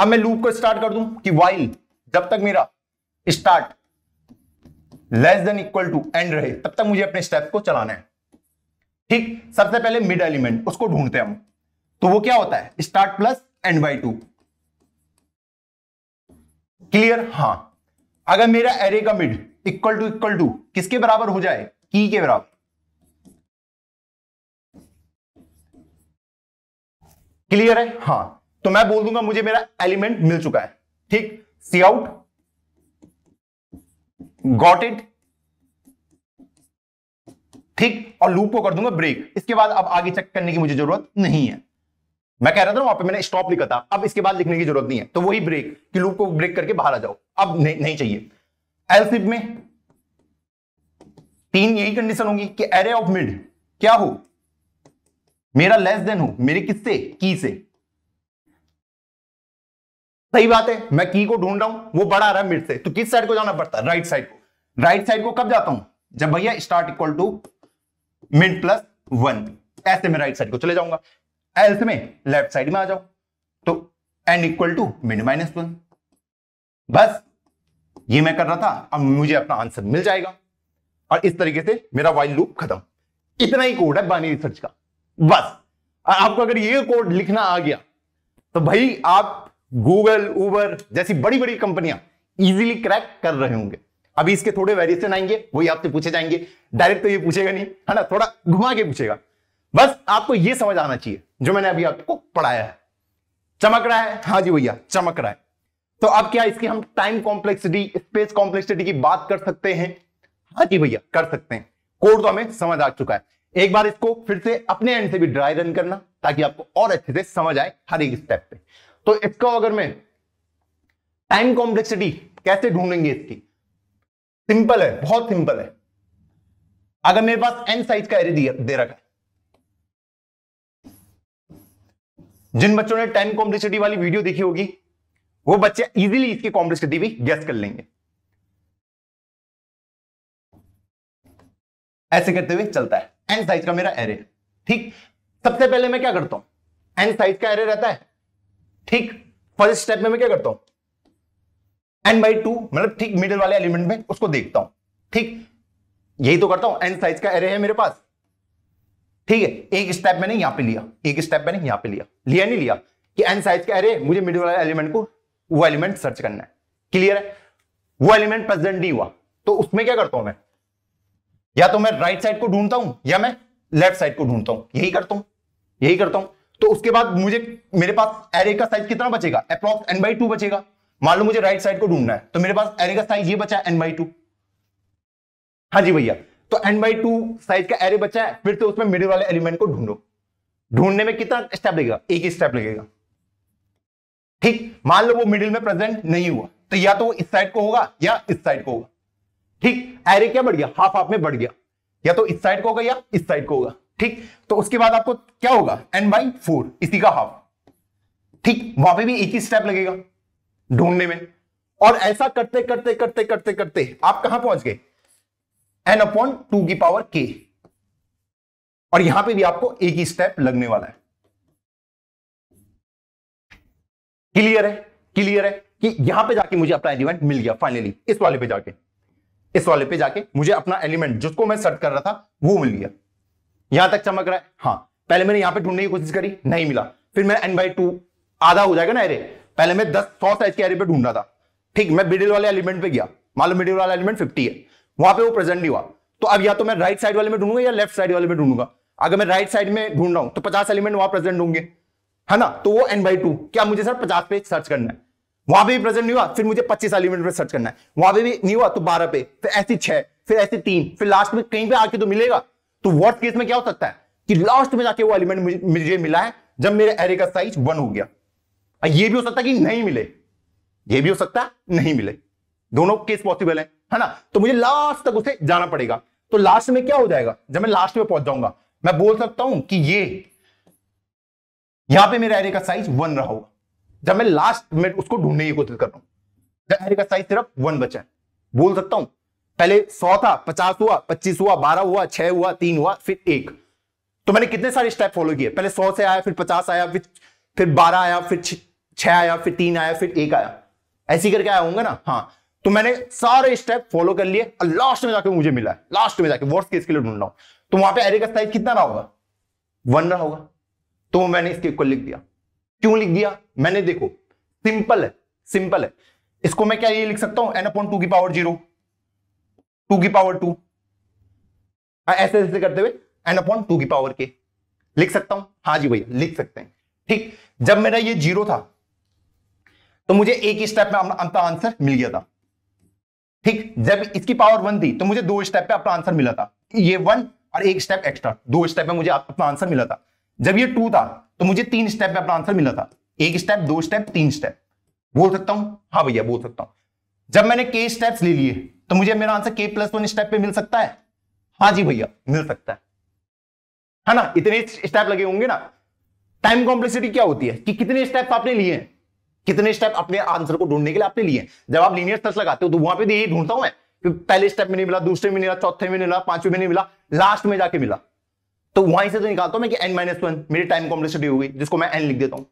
अब मैं लूप को स्टार्ट कर दूं कि वाइल जब तक मेरा start less than equal to end रहे तब तक मुझे अपने स्टेप को चलाना है ठीक सबसे पहले मिड एलिमेंट उसको ढूंढते हम तो वो क्या होता है start plus end by two clear हां अगर मेरा एरे का mid equal to equal to किसके बराबर हो जाए की के बराबर क्लियर है हां तो मैं बोल दूंगा मुझे मेरा एलिमेंट मिल चुका है ठीक सी आउट गॉट इट ठीक और लूप को कर दूंगा ब्रेक इसके बाद अब आगे चेक करने की मुझे जरूरत नहीं है मैं कह रहा था वहां पे मैंने स्टॉप लिखा था अब इसके बाद लिखने की जरूरत नहीं है तो वही ब्रेक कि लूप को ब्रेक करके बाहर आ जाओ अब नहीं, नहीं चाहिए सिप में तीन यही कंडीशन होंगी कि एरे ऑफ मिड क्या हो मेरा लेस देन हो मेरे किससे की से सही बात है मैं की को ढूंढ रहा हूं वो बड़ा आ रहा है मिड से तो किस साइड को जाना पड़ता है राइट साइड को राइट साइड को कब जाता हूं जब भैया start equal to mid plus one ऐसे में राइट साइड को चले जाऊंगा एल्स में लेफ्ट साइड में आ जाओ तो n equal to mid minus one बस ये मैं कर रहा था अब मुझे अपना आंसर मिल जाएगा और इस तरीके से मेरा वाइल लूप खत्म इतना ही कोड है बानी रिसर्च का बस आपको अगर ये कोड लिखना आ गया तो भाई आप गूगल उबर जैसी बड़ी बड़ी कंपनियां इजीली क्रैक कर रहे होंगे अभी इसके थोड़े वेरिएशन आएंगे वही आपसे पूछे जाएंगे डायरेक्ट तो ये पूछेगा नहीं है ना थोड़ा घुमा के पूछेगा बस आपको ये समझ आना चाहिए जो मैंने अभी आपको पढ़ाया है चमक रहा है हाँ जी भैया चमक रहा है तो अब क्या इसकी हम टाइम कॉम्प्लेक्सिटी स्पेस कॉम्प्लेक्सिटी की बात कर सकते हैं हाँ जी भैया कर सकते हैं कोड तो हमें समझ आ चुका है एक बार इसको फिर से अपने एंड से भी ड्राई रन करना ताकि आपको और अच्छे से समझ आए हर एक स्टेप पे तो इसको अगर मैं टाइम कॉम्प्लेक्सिटी कैसे ढूंढेंगे इसकी सिंपल है बहुत सिंपल है अगर मेरे पास एन साइज का एरे दे रखा है जिन बच्चों ने टाइम कॉम्प्लेक्सिटी वाली वीडियो देखी होगी वो बच्चे इजीली इसकी कॉम्प्लेक्सिटी भी गैस कर लेंगे ऐसे करते हुए चलता है एन साइज का मेरा एरे ठीक सबसे पहले मैं क्या करता हूं एन साइज का एरे रहता है ठीक फर्स्ट स्टेप में मैं क्या करता हूं एन बाई टू मतलब ठीक मिडिल वाले एलिमेंट में उसको देखता हूं ठीक यही तो करता हूं एन साइज का एरे है मेरे पास ठीक है एक स्टेप मैंने यहां पे लिया एक स्टेप मैंने यहां पे लिया लिया नहीं लिया कि एन साइज का एरे मुझे मिडिल वाले एलिमेंट को वो एलिमेंट सर्च करना है क्लियर है वो एलिमेंट प्रेजेंट नहीं हुआ तो उसमें क्या करता हूं मैं या तो मैं राइट साइड को ढूंढता हूं या मैं लेफ्ट साइड को ढूंढता हूं यही करता हूं यही करता हूं तो उसके बाद मुझे मेरे पास एरे का साइज कितना बचेगा अप्रोक्स एन बाई टू बचेगा मान लो मुझे राइट साइड को ढूंढना है तो मेरे पास एरे का साइज ये बचा एन बाई टू हाँ जी भैया तो एन बाई टू साइज का एरे बचा है फिर तो उसमें मिडिल वाले एलिमेंट को ढूंढो ढूंढने में कितना स्टेप लगेगा एक ही स्टेप लगेगा ठीक मान लो वो मिडिल में प्रेजेंट नहीं हुआ तो या तो वो इस साइड को होगा या इस साइड को होगा ठीक एरे क्या बढ़ गया हाफ हाफ में बढ़ गया या तो इस साइड को होगा या इस साइड को होगा ठीक तो उसके बाद आपको क्या होगा एन बाई फोर इसी का हाफ ठीक वहां पे भी एक ही स्टेप लगेगा ढूंढने में और ऐसा करते करते करते करते करते आप कहां पहुंच गए एन अपॉन टू की पावर के और यहां पे भी आपको एक ही स्टेप लगने वाला है क्लियर है क्लियर है कि यहां पे जाके मुझे अपना एलिमेंट मिल गया फाइनली इस वाले पे जाके इस वाले पे जाके मुझे अपना एलिमेंट जिसको मैं सर्च कर रहा था वो मिल गया यहां तक चमक रहा है हाँ पहले मैंने यहां पे ढूंढने की कोशिश करी नहीं मिला फिर मैं एन बाई टू आधा हो जाएगा ना एरे पहले मैं दस सौ साइज के एरे पे ढूंढा था ठीक मैं मिडिल वाले एलिमेंट पे गया मान लो मिडिल वाला एलिमेंट फिफ्टी है वहां पे वो प्रेजेंट नहीं हुआ तो अब या तो मैं राइट साइड वाले में ढूंढूंगा या लेफ्ट साइड वाले में ढूंढूंगा अगर मैं राइट साइड में ढूंढ रहा हूं तो पचास एलिमेंट वहां प्रेजेंट होंगे है ना तो वो एन बाई टू क्या मुझे सर पचास पे सर्च करना है वहां पे भी प्रेजेंट नहीं हुआ फिर मुझे पच्चीस एलिमेंट पे सर्च करना है वहां पे भी नहीं हुआ तो बारह पे फिर ऐसी छह फिर ऐसी तीन फिर लास्ट में कहीं पे आके तो मिलेगा तो वर्स्ट केस में क्या हो सकता है कि लास्ट में जाके वो एलिमेंट मुझे मिला है जब मेरे एरे का साइज वन हो गया ये भी हो सकता है कि नहीं मिले ये भी हो सकता है नहीं मिले दोनों केस पॉसिबल है है ना तो मुझे लास्ट तक उसे जाना पड़ेगा तो लास्ट में क्या हो जाएगा जब मैं लास्ट में पहुंच जाऊंगा मैं बोल सकता हूं कि ये यहां पे मेरे एरे का साइज वन रहा होगा जब मैं लास्ट में उसको ढूंढने की कोशिश कर रहा हूं एरे का साइज सिर्फ वन बचा है बोल सकता हूं पहले सौ था पचास हुआ पच्चीस हुआ बारह हुआ छह हुआ तीन हुआ फिर एक तो मैंने कितने सारे स्टेप फॉलो किए पहले सौ से आया फिर पचास आया फिर फिर बारह आया फिर छह आया फिर तीन आया फिर एक आया ऐसी करके आया होंगे ना हाँ तो मैंने सारे स्टेप फॉलो कर लिए और लास्ट में जाकर मुझे मिला लास्ट में जाके वर्स्ट केस के लिए ढूंढ रहा हूं तो वहां पे एरे का साइज कितना रहा होगा वन रहा होगा तो मैंने इसके इक्वल लिख दिया क्यों लिख दिया मैंने देखो सिंपल है सिंपल है इसको मैं क्या ये लिख सकता हूं एन अपॉन टू की पावर जीरो टू की पावर टू हाँ, ऐसे ऐसे करते हुए एन अपॉन टू की पावर के लिख सकता हूं हाँ जी भैया लिख सकते हैं ठीक जब मेरा ये जीरो था तो मुझे एक ही स्टेप में अपना आंसर मिल गया था ठीक जब इसकी पावर वन थी तो मुझे दो स्टेप पे अपना आंसर मिला था ये वन और एक स्टेप एक्स्ट्रा दो स्टेप में मुझे अपना आंसर मिला था जब ये टू था तो मुझे तीन स्टेप में अपना आंसर मिला था एक स्टेप दो स्टेप तीन स्टेप बोल सकता हूं हाँ भैया बोल सकता हूं जब मैंने के स्टेप्स ले लिए तो मुझे मेरा आंसर के प्लस वन स्टेप पे मिल सकता है हाँ जी भैया मिल सकता है है ना इतने स्टेप लगे होंगे ना टाइम कॉम्प्लेक्सिटी क्या होती है कि कितने स्टेप आपने लिए कितने स्टेप अपने आंसर को ढूंढने के लिए आपने लिए जब आप लीनियर सर्च लगाते हो तो वहां पर यही ढूंढता हूं मैं कि पहले स्टेप में नहीं मिला दूसरे में मिला चौथे में मिला पांचवे में नहीं मिला लास्ट में जाके मिला तो वहीं से तो निकालता हूं मैं कि एन माइनस वन मेरी टाइम कॉम्प्लेक्सिटी हो गई जिसको मैं एन लिख देता हूं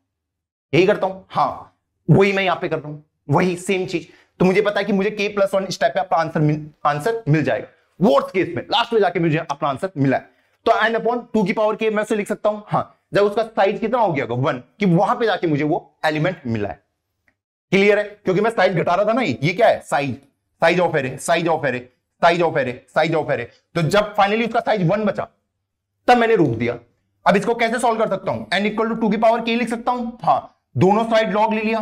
यही करता हूं हाँ वही मैं यहां पे करता हूं वही सेम चीज तो मुझे पता है कि मुझे के प्लस वन स्टेप पे अपना आंसर मिल, आंसर मिल जाएगा वोर्थ केस में लास्ट में जाके मुझे अपना आंसर मिला है तो एन अपॉन टू की पावर के मैं उसे लिख सकता हूं हाँ जब उसका साइज कितना हो गया वन कि वहां पे जाके मुझे वो एलिमेंट मिला है क्लियर है क्योंकि मैं साइज घटा रहा था ना ये क्या है size size of array size of array size of array size of array तो जब फाइनली उसका साइज वन बचा तब मैंने रोक दिया अब इसको कैसे सॉल्व कर सकता हूं एन इक्वल टू टू की पावर के लिख सकता हूं हाँ दोनों साइड लॉग ले लिया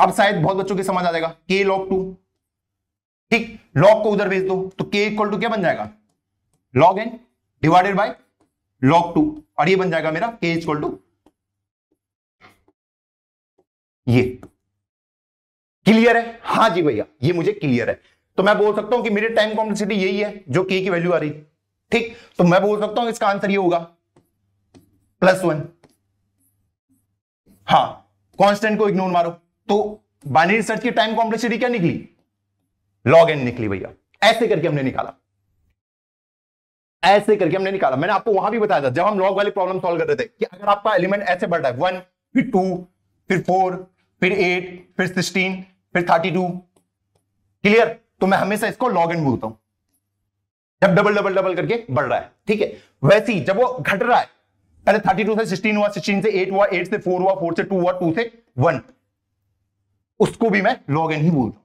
अब शायद बहुत बच्चों की समझ आ जाएगा के लॉग टू ठीक लॉग को उधर भेज दो तो के इक्वल टू क्या बन जाएगा log n divided by log two और ये बन जाएगा मेरा के इक्वल टू ये क्लियर है हाँ जी भैया ये मुझे क्लियर है तो मैं बोल सकता हूं कि मेरे टाइम कॉम्प्लेक्सिटी यही है जो के की वैल्यू आ रही ठीक तो मैं बोल सकता हूं इसका आंसर ये होगा प्लस वन हाँ कॉन्स्टेंट को इग्नोर मारो तो बाइनरी सर्च की टाइम कॉम्प्लेक्सिटी क्या निकली लॉग एन निकली भैया ऐसे करके हमने निकाला ऐसे करके हमने निकाला मैंने आपको वहां भी बताया था जब हम लॉग वाली प्रॉब्लम सॉल्व कर रहे थे कि अगर आपका एलिमेंट ऐसे बढ़ रहा है वन फिर टू फिर फोर फिर एट फिर सिक्सटीन फिर थर्टी टू क्लियर तो मैं हमेशा इसको लॉग एन बोलता हूं जब डबल डबल डबल करके बढ़ रहा है ठीक है वैसे ही जब वो घट रहा है पहले थर्टी टू से सिक्सटीन हुआ सिक्सटीन से एट हुआ एट से फोर हुआ फोर से टू हुआ टू से वन उसको भी मैं लॉग एन ही बोल रहा हूं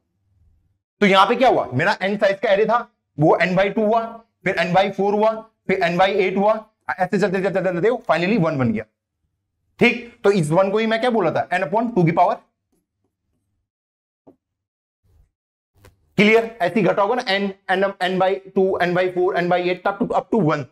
तो यहां पे क्या हुआ मेरा एन साइज का एरे था वो एन बाई टू हुआ फिर एन बाई फोर हुआ फिर एन बाई एट हुआ ऐसे चलते चलते चलते फाइनली वन बन गया ठीक तो इस वन को ही मैं क्या बोला था एन अपॉन टू की पावर क्लियर ऐसी घटा होगा ना n n n by two n by four n by eight two up to one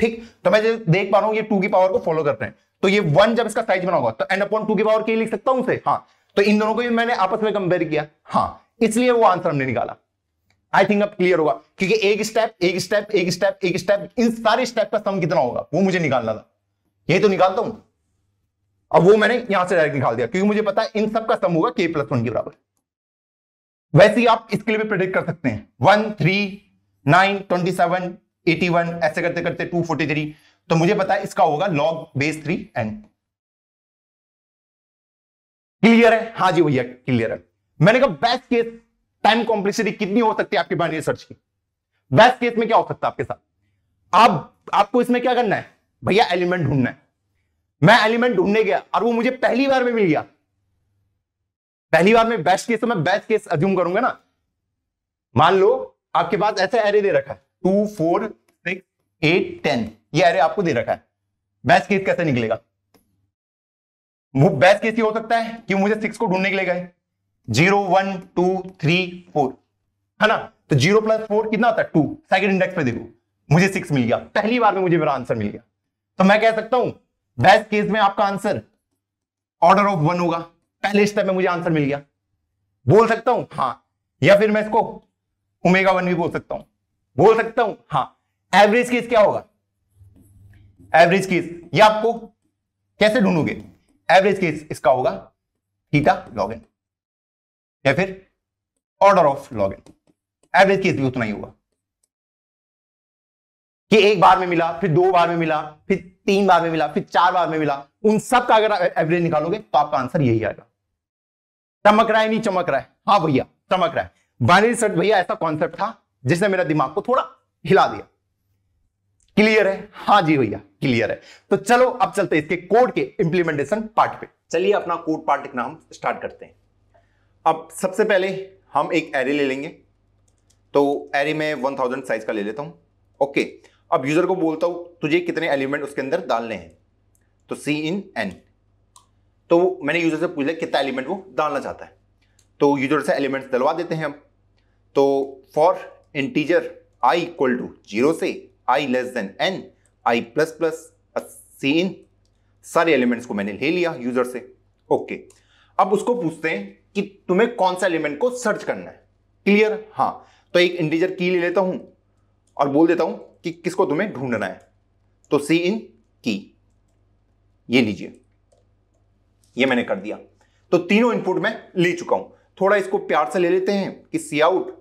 ठीक तो मैं देख पा रहा हूं ये टू की पावर को फॉलो करते हैं तो ये वन जब इसका साइज बना होगा तो एन अपॉन टू की पावर के लिख सकता हूं उसे हाँ तो इन दोनों को भी मैंने आपस में कंपेयर किया हाँ इसलिए वो आंसर हमने निकाला आई थिंक अब क्लियर होगा क्योंकि एक स्टेप एक स्टेप एक स्टेप एक स्टेप इन सारे स्टेप का सम कितना होगा वो मुझे निकालना था यही तो निकालता हूं अब वो मैंने यहां से डायरेक्ट निकाल दिया क्योंकि मुझे पता है इन सब का सम होगा के प्लस वन के बराबर वैसे ही आप इसके लिए भी प्रेडिक्ट कर सकते हैं one three nine twenty seven eighty one ऐसे करते करते टू फोर्टी थ्री तो मुझे पता है इसका होगा log base three and clear है हाँ जी भैया क्लियर है मैंने कहा बेस्ट केस टाइम कॉम्प्लेक्सिटी कितनी हो सकती है आपके बारे रिसर्च की बेस्ट केस में क्या हो सकता है आपके साथ आप आपको इसमें क्या करना है भैया एलिमेंट ढूंढना है मैं एलिमेंट ढूंढने गया और वो मुझे पहली बार में मिल गया पहली बार में बेस्ट केस तो मैं बेस्ट केस अज्यूम करूंगा ना मान लो आपके पास ऐसे एरे दे रखा है two four six eight ten ये एरे आपको दे रखा है बेस्ट केस कैसे निकलेगा वो बेस्ट कैसे हो सकता है कि मुझे सिक्स को ढूंढने के लिए गए zero one two three four है ना तो जीरो प्लस फोर कितना होता है टू सेकंड इंडेक्स पे देखो मुझे सिक्स मिल गया पहली बार में मुझे मेरा आंसर मिल गया तो मैं कह सकता हूं बेस्ट केस में आपका आंसर ऑर्डर ऑफ वन होगा पहले स्टेप में मुझे आंसर मिल गया बोल सकता हूं हाँ या फिर मैं इसको उमेगा वन भी बोल सकता हूं बोल सकता हूं हाँ एवरेज केस क्या होगा एवरेज केस ये आपको कैसे ढूंढोगे एवरेज केस इसका होगा थीटा लॉग एन या फिर order of log n average case भी उतना ही होगा कि एक बार में मिला फिर दो बार में मिला फिर तीन बार में मिला फिर चार बार में मिला उन सब का अगर एवरेज निकालोगे तो आपका आंसर यही आएगा चमक रहा है नहीं चमक रहा है हाँ भैया चमक रहा है बाइनरी सर्च भैया ऐसा कॉन्सेप्ट था जिसने मेरा दिमाग को थोड़ा हिला दिया क्लियर है हाँ जी भैया क्लियर है तो चलो अब चलते हैं इसके कोड के इंप्लीमेंटेशन पार्ट पे चलिए अपना कोड पार्ट लिखना हम स्टार्ट करते हैं अब सबसे पहले हम एक एरे ले लेंगे तो एरे में वन थाउजेंड साइज का ले लेता हूं ओके अब यूजर को बोलता हूं तुझे कितने एलिमेंट उसके अंदर डालने हैं तो सी इन एन तो मैंने यूजर से पूछ लिया कितना एलिमेंट वो डालना चाहता है तो यूजर से एलिमेंट्स डलवा देते हैं हम तो for integer i equal to zero से i less than n i plus plus cin सारे एलिमेंट्स को मैंने ले लिया यूजर से ओके okay. अब उसको पूछते हैं कि तुम्हें कौन सा एलिमेंट को सर्च करना है क्लियर हाँ तो एक इंटीजर की ले लेता हूं और बोल देता हूं कि किसको तुम्हें ढूंढना है तो सी इन की ये लीजिए ये मैंने कर दिया तो तीनों इनपुट मैं ले चुका हूं थोड़ा इसको प्यार से ले लेते हैं कि cout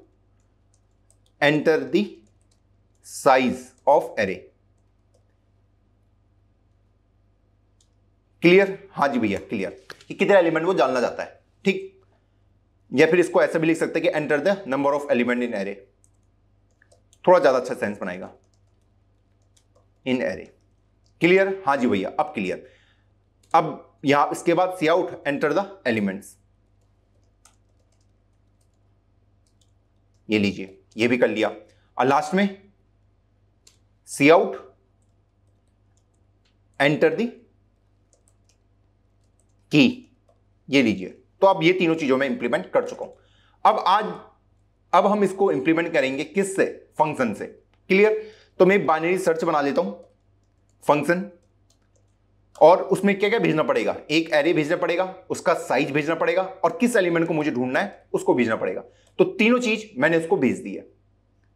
enter the size of array clear हाँ जी भैया क्लियर कि कितने एलिमेंट वो जानना चाहता है ठीक या फिर इसको ऐसे भी लिख सकते हैं कि enter the number of element in array थोड़ा ज्यादा अच्छा सेंस बनाएगा इन एरे क्लियर हाँ जी भैया अब क्लियर अब यहां इसके बाद cout enter the elements ये लीजिए ये भी कर लिया और लास्ट में सी आउट एंटर दी की ये लीजिए तो अब ये तीनों चीजों में इंप्लीमेंट कर चुका हूं अब आज अब हम इसको इंप्लीमेंट करेंगे किस से फंक्शन से क्लियर तो मैं बाइनरी सर्च बना लेता हूं फंक्शन और उसमें क्या क्या भेजना पड़ेगा एक एरे भेजना पड़ेगा उसका साइज भेजना पड़ेगा और किस एलिमेंट को मुझे ढूंढना है उसको भेजना पड़ेगा तो तीनों चीज मैंने उसको भेज दी है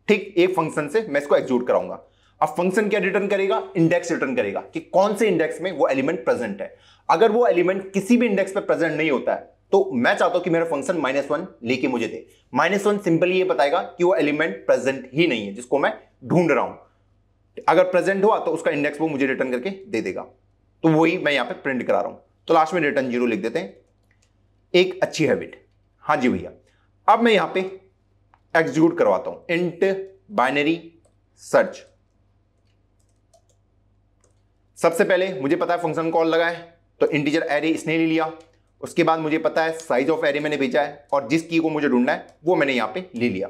ठीक एक फंक्शन से मैं इसको एक्जूट कराऊंगा अब फंक्शन क्या रिटर्न करेगा इंडेक्स रिटर्न करेगा कि कौन से इंडेक्स में वो एलिमेंट प्रेजेंट है अगर वो एलिमेंट किसी भी इंडेक्स पे प्रेजेंट नहीं होता है तो मैं चाहता हूं कि मेरा फंक्शन माइनस वन लेके मुझे दे माइनस वन सिंपली ये बताएगा कि वो एलिमेंट प्रेजेंट ही नहीं है जिसको मैं ढूंढ रहा हूं अगर प्रेजेंट हुआ तो उसका इंडेक्स वो मुझे रिटर्न करके दे देगा तो वही मैं यहां पर प्रिंट करा रहा हूं तो लास्ट में रिटर्न जीरो लिख देते हैं एक अच्छी हैबिट हाँ जी भैया अब मैं यहां पर एग्जीक्यूट करवाता हूं इंट बाइनरी सर्च सबसे पहले मुझे पता है फंक्शन कॉल लगा है तो इंटीजर एरे इसने ले लिया उसके बाद मुझे पता है साइज ऑफ एरे मैंने भेजा है और जिस की को मुझे ढूंढना है वो मैंने यहां पे ले लिया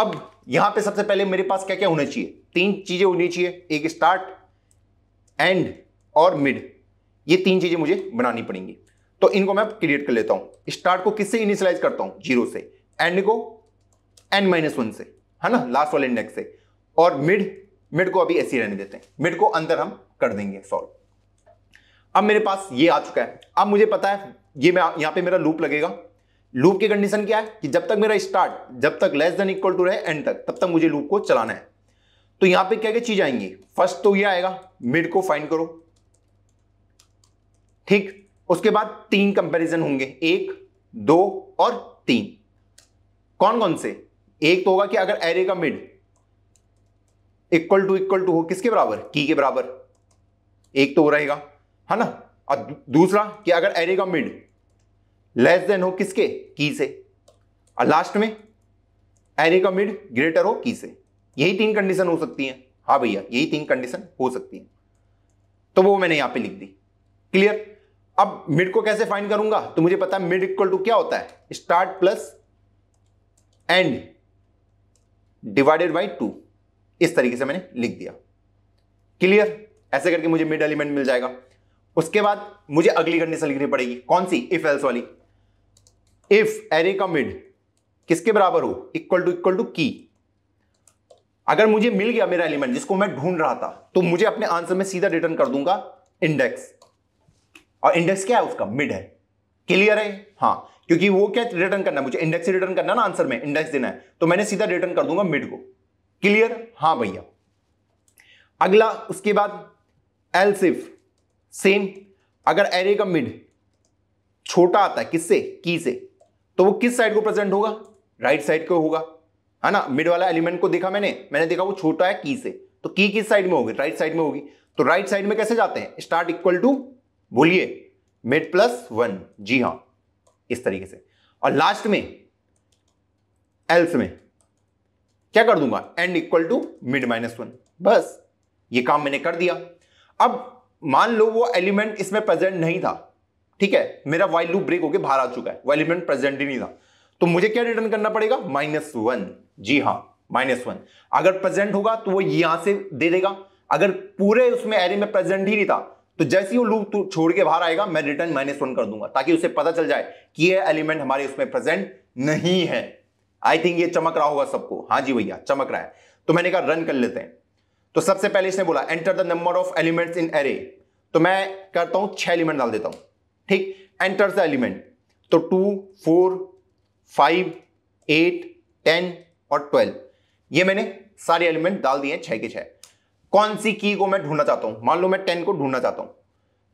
अब यहां पे सबसे पहले मेरे पास क्या क्या होना चाहिए तीन चीज़ें होनी चाहिए एक स्टार्ट एंड और मिड ये तीन चीज़ें मुझे बनानी पड़ेंगी तो इनको मैं क्रिएट कर लेता हूँ स्टार्ट को किससे इनिशलाइज करता हूँ जीरो से एंड को एन माइनस वन से है ना लास्ट वाले इंडेक्स से और मिड मिड को अभी ऐसे रहने देते हैं मिड को अंदर हम कर देंगे सॉल्व अब मेरे पास ये आ चुका है अब मुझे पता है ये मैं यहाँ पे मेरा लूप लगेगा लूप की कंडीशन क्या है कि जब तक मेरा स्टार्ट जब तक लेस देन इक्वल टू रहे एंड तक तब तक मुझे लूप को चलाना है तो यहां पे क्या क्या चीज आएंगी फर्स्ट तो ये आएगा मिड को फाइंड करो ठीक उसके बाद तीन कंपैरिजन होंगे एक दो और तीन कौन कौन से एक तो होगा कि अगर एरे का mid equal to equal to हो किसके बराबर की के बराबर एक तो हो रहेगा है ना और दूसरा कि अगर एरे का मिड लेस देन हो किसके की से और लास्ट में एरे का मिड ग्रेटर हो की से यही तीन कंडीशन हो सकती हैं हाँ भैया यही तीन कंडीशन हो सकती हैं तो वो मैंने यहां पे लिख दी क्लियर अब मिड को कैसे फाइंड करूंगा तो मुझे पता है मिड इक्वल टू क्या होता है start plus end divided by two इस तरीके से मैंने लिख दिया क्लियर ऐसे करके मुझे मिड एलिमेंट मिल जाएगा उसके बाद मुझे अगली कंडीशन लिखनी पड़ेगी कौन सी इफ एल्स वाली इफ एरे का मिड किसके बराबर हो इक्वल टू इक्वल टू की अगर मुझे मिल गया मेरा एलिमेंट जिसको मैं ढूंढ रहा था तो मुझे अपने आंसर में सीधा रिटर्न कर दूंगा इंडेक्स और इंडेक्स क्या है उसका मिड है क्लियर है हाँ क्योंकि वो क्या रिटर्न करना है मुझे इंडेक्स रिटर्न करना ना आंसर में इंडेक्स देना है तो मैंने सीधा रिटर्न कर दूंगा मिड को क्लियर हाँ भैया अगला उसके बाद एलसिफ सेम अगर एरे का मिड छोटा आता है किससे की से तो वो किस साइड को प्रेजेंट होगा राइट साइड को होगा है ना मिड वाला एलिमेंट को देखा मैंने मैंने देखा वो छोटा है की से तो की किस साइड में होगी राइट साइड में होगी तो राइट साइड में कैसे जाते हैं स्टार्ट इक्वल टू बोलिए मिड प्लस वन जी हाँ इस तरीके से और लास्ट में एल्स में क्या कर दूंगा end equal to mid minus one बस ये काम मैंने कर दिया अब मान लो वो एलिमेंट इसमें प्रेजेंट नहीं था ठीक है मेरा वाइल लूप ब्रेक होकर बाहर आ चुका है वो एलिमेंट प्रेजेंट ही नहीं था तो मुझे क्या रिटर्न करना पड़ेगा माइनस वन जी हाँ माइनस वन अगर प्रेजेंट होगा तो वो यहां से दे देगा अगर पूरे उसमें एरे में प्रेजेंट ही नहीं था तो जैसे ही वो लूप तो छोड़ के बाहर आएगा मैं रिटर्न माइनस वन कर दूंगा ताकि उसे पता चल जाए कि ये एलिमेंट हमारे उसमें प्रेजेंट नहीं है आई थिंक ये चमक रहा होगा सबको हाँ जी भैया चमक रहा है तो मैंने कहा रन कर लेते हैं तो सबसे पहले इसने बोला enter the number of elements in array तो मैं करता हूं छह एलिमेंट डाल देता हूं ठीक एंटर द एलिमेंट तो two four five eight ten और ट्वेल्व ये मैंने सारे एलिमेंट डाल दिए छह के छह कौन सी की को मैं ढूंढना चाहता हूं मान लो मैं टेन को ढूंढना चाहता हूं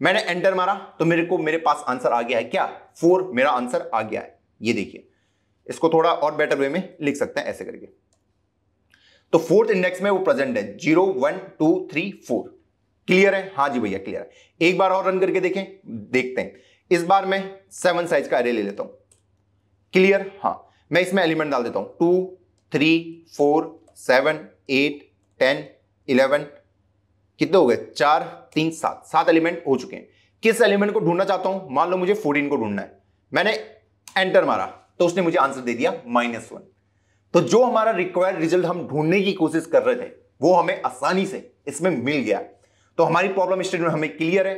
मैंने एंटर मारा तो मेरे को मेरे पास आंसर आ गया है क्या फोर मेरा आंसर आ गया है ये देखिए इसको थोड़ा और बेटर वे में लिख सकते हैं ऐसे करके तो फोर्थ इंडेक्स में वो प्रेजेंट है zero one two three four clear है हाँ जी भैया क्लियर है एक बार और रन करके देखें देखते हैं इस बार मैं सेवन साइज का एरे ले लेता हूं क्लियर हाँ मैं इसमें एलिमेंट डाल देता हूं two three four seven eight ten eleven कितने हो गए चार तीन सात सात एलिमेंट हो चुके हैं किस एलिमेंट को ढूंढना चाहता हूं मान लो मुझे फोर्टीन को ढूंढना है मैंने एंटर मारा तो उसने मुझे आंसर दे दिया माइनस वन तो जो हमारा रिक्वायर्ड रिजल्ट हम ढूंढने की कोशिश कर रहे थे वो हमें आसानी से इसमें मिल गया तो हमारी प्रॉब्लम स्टेटमेंट हमें क्लियर है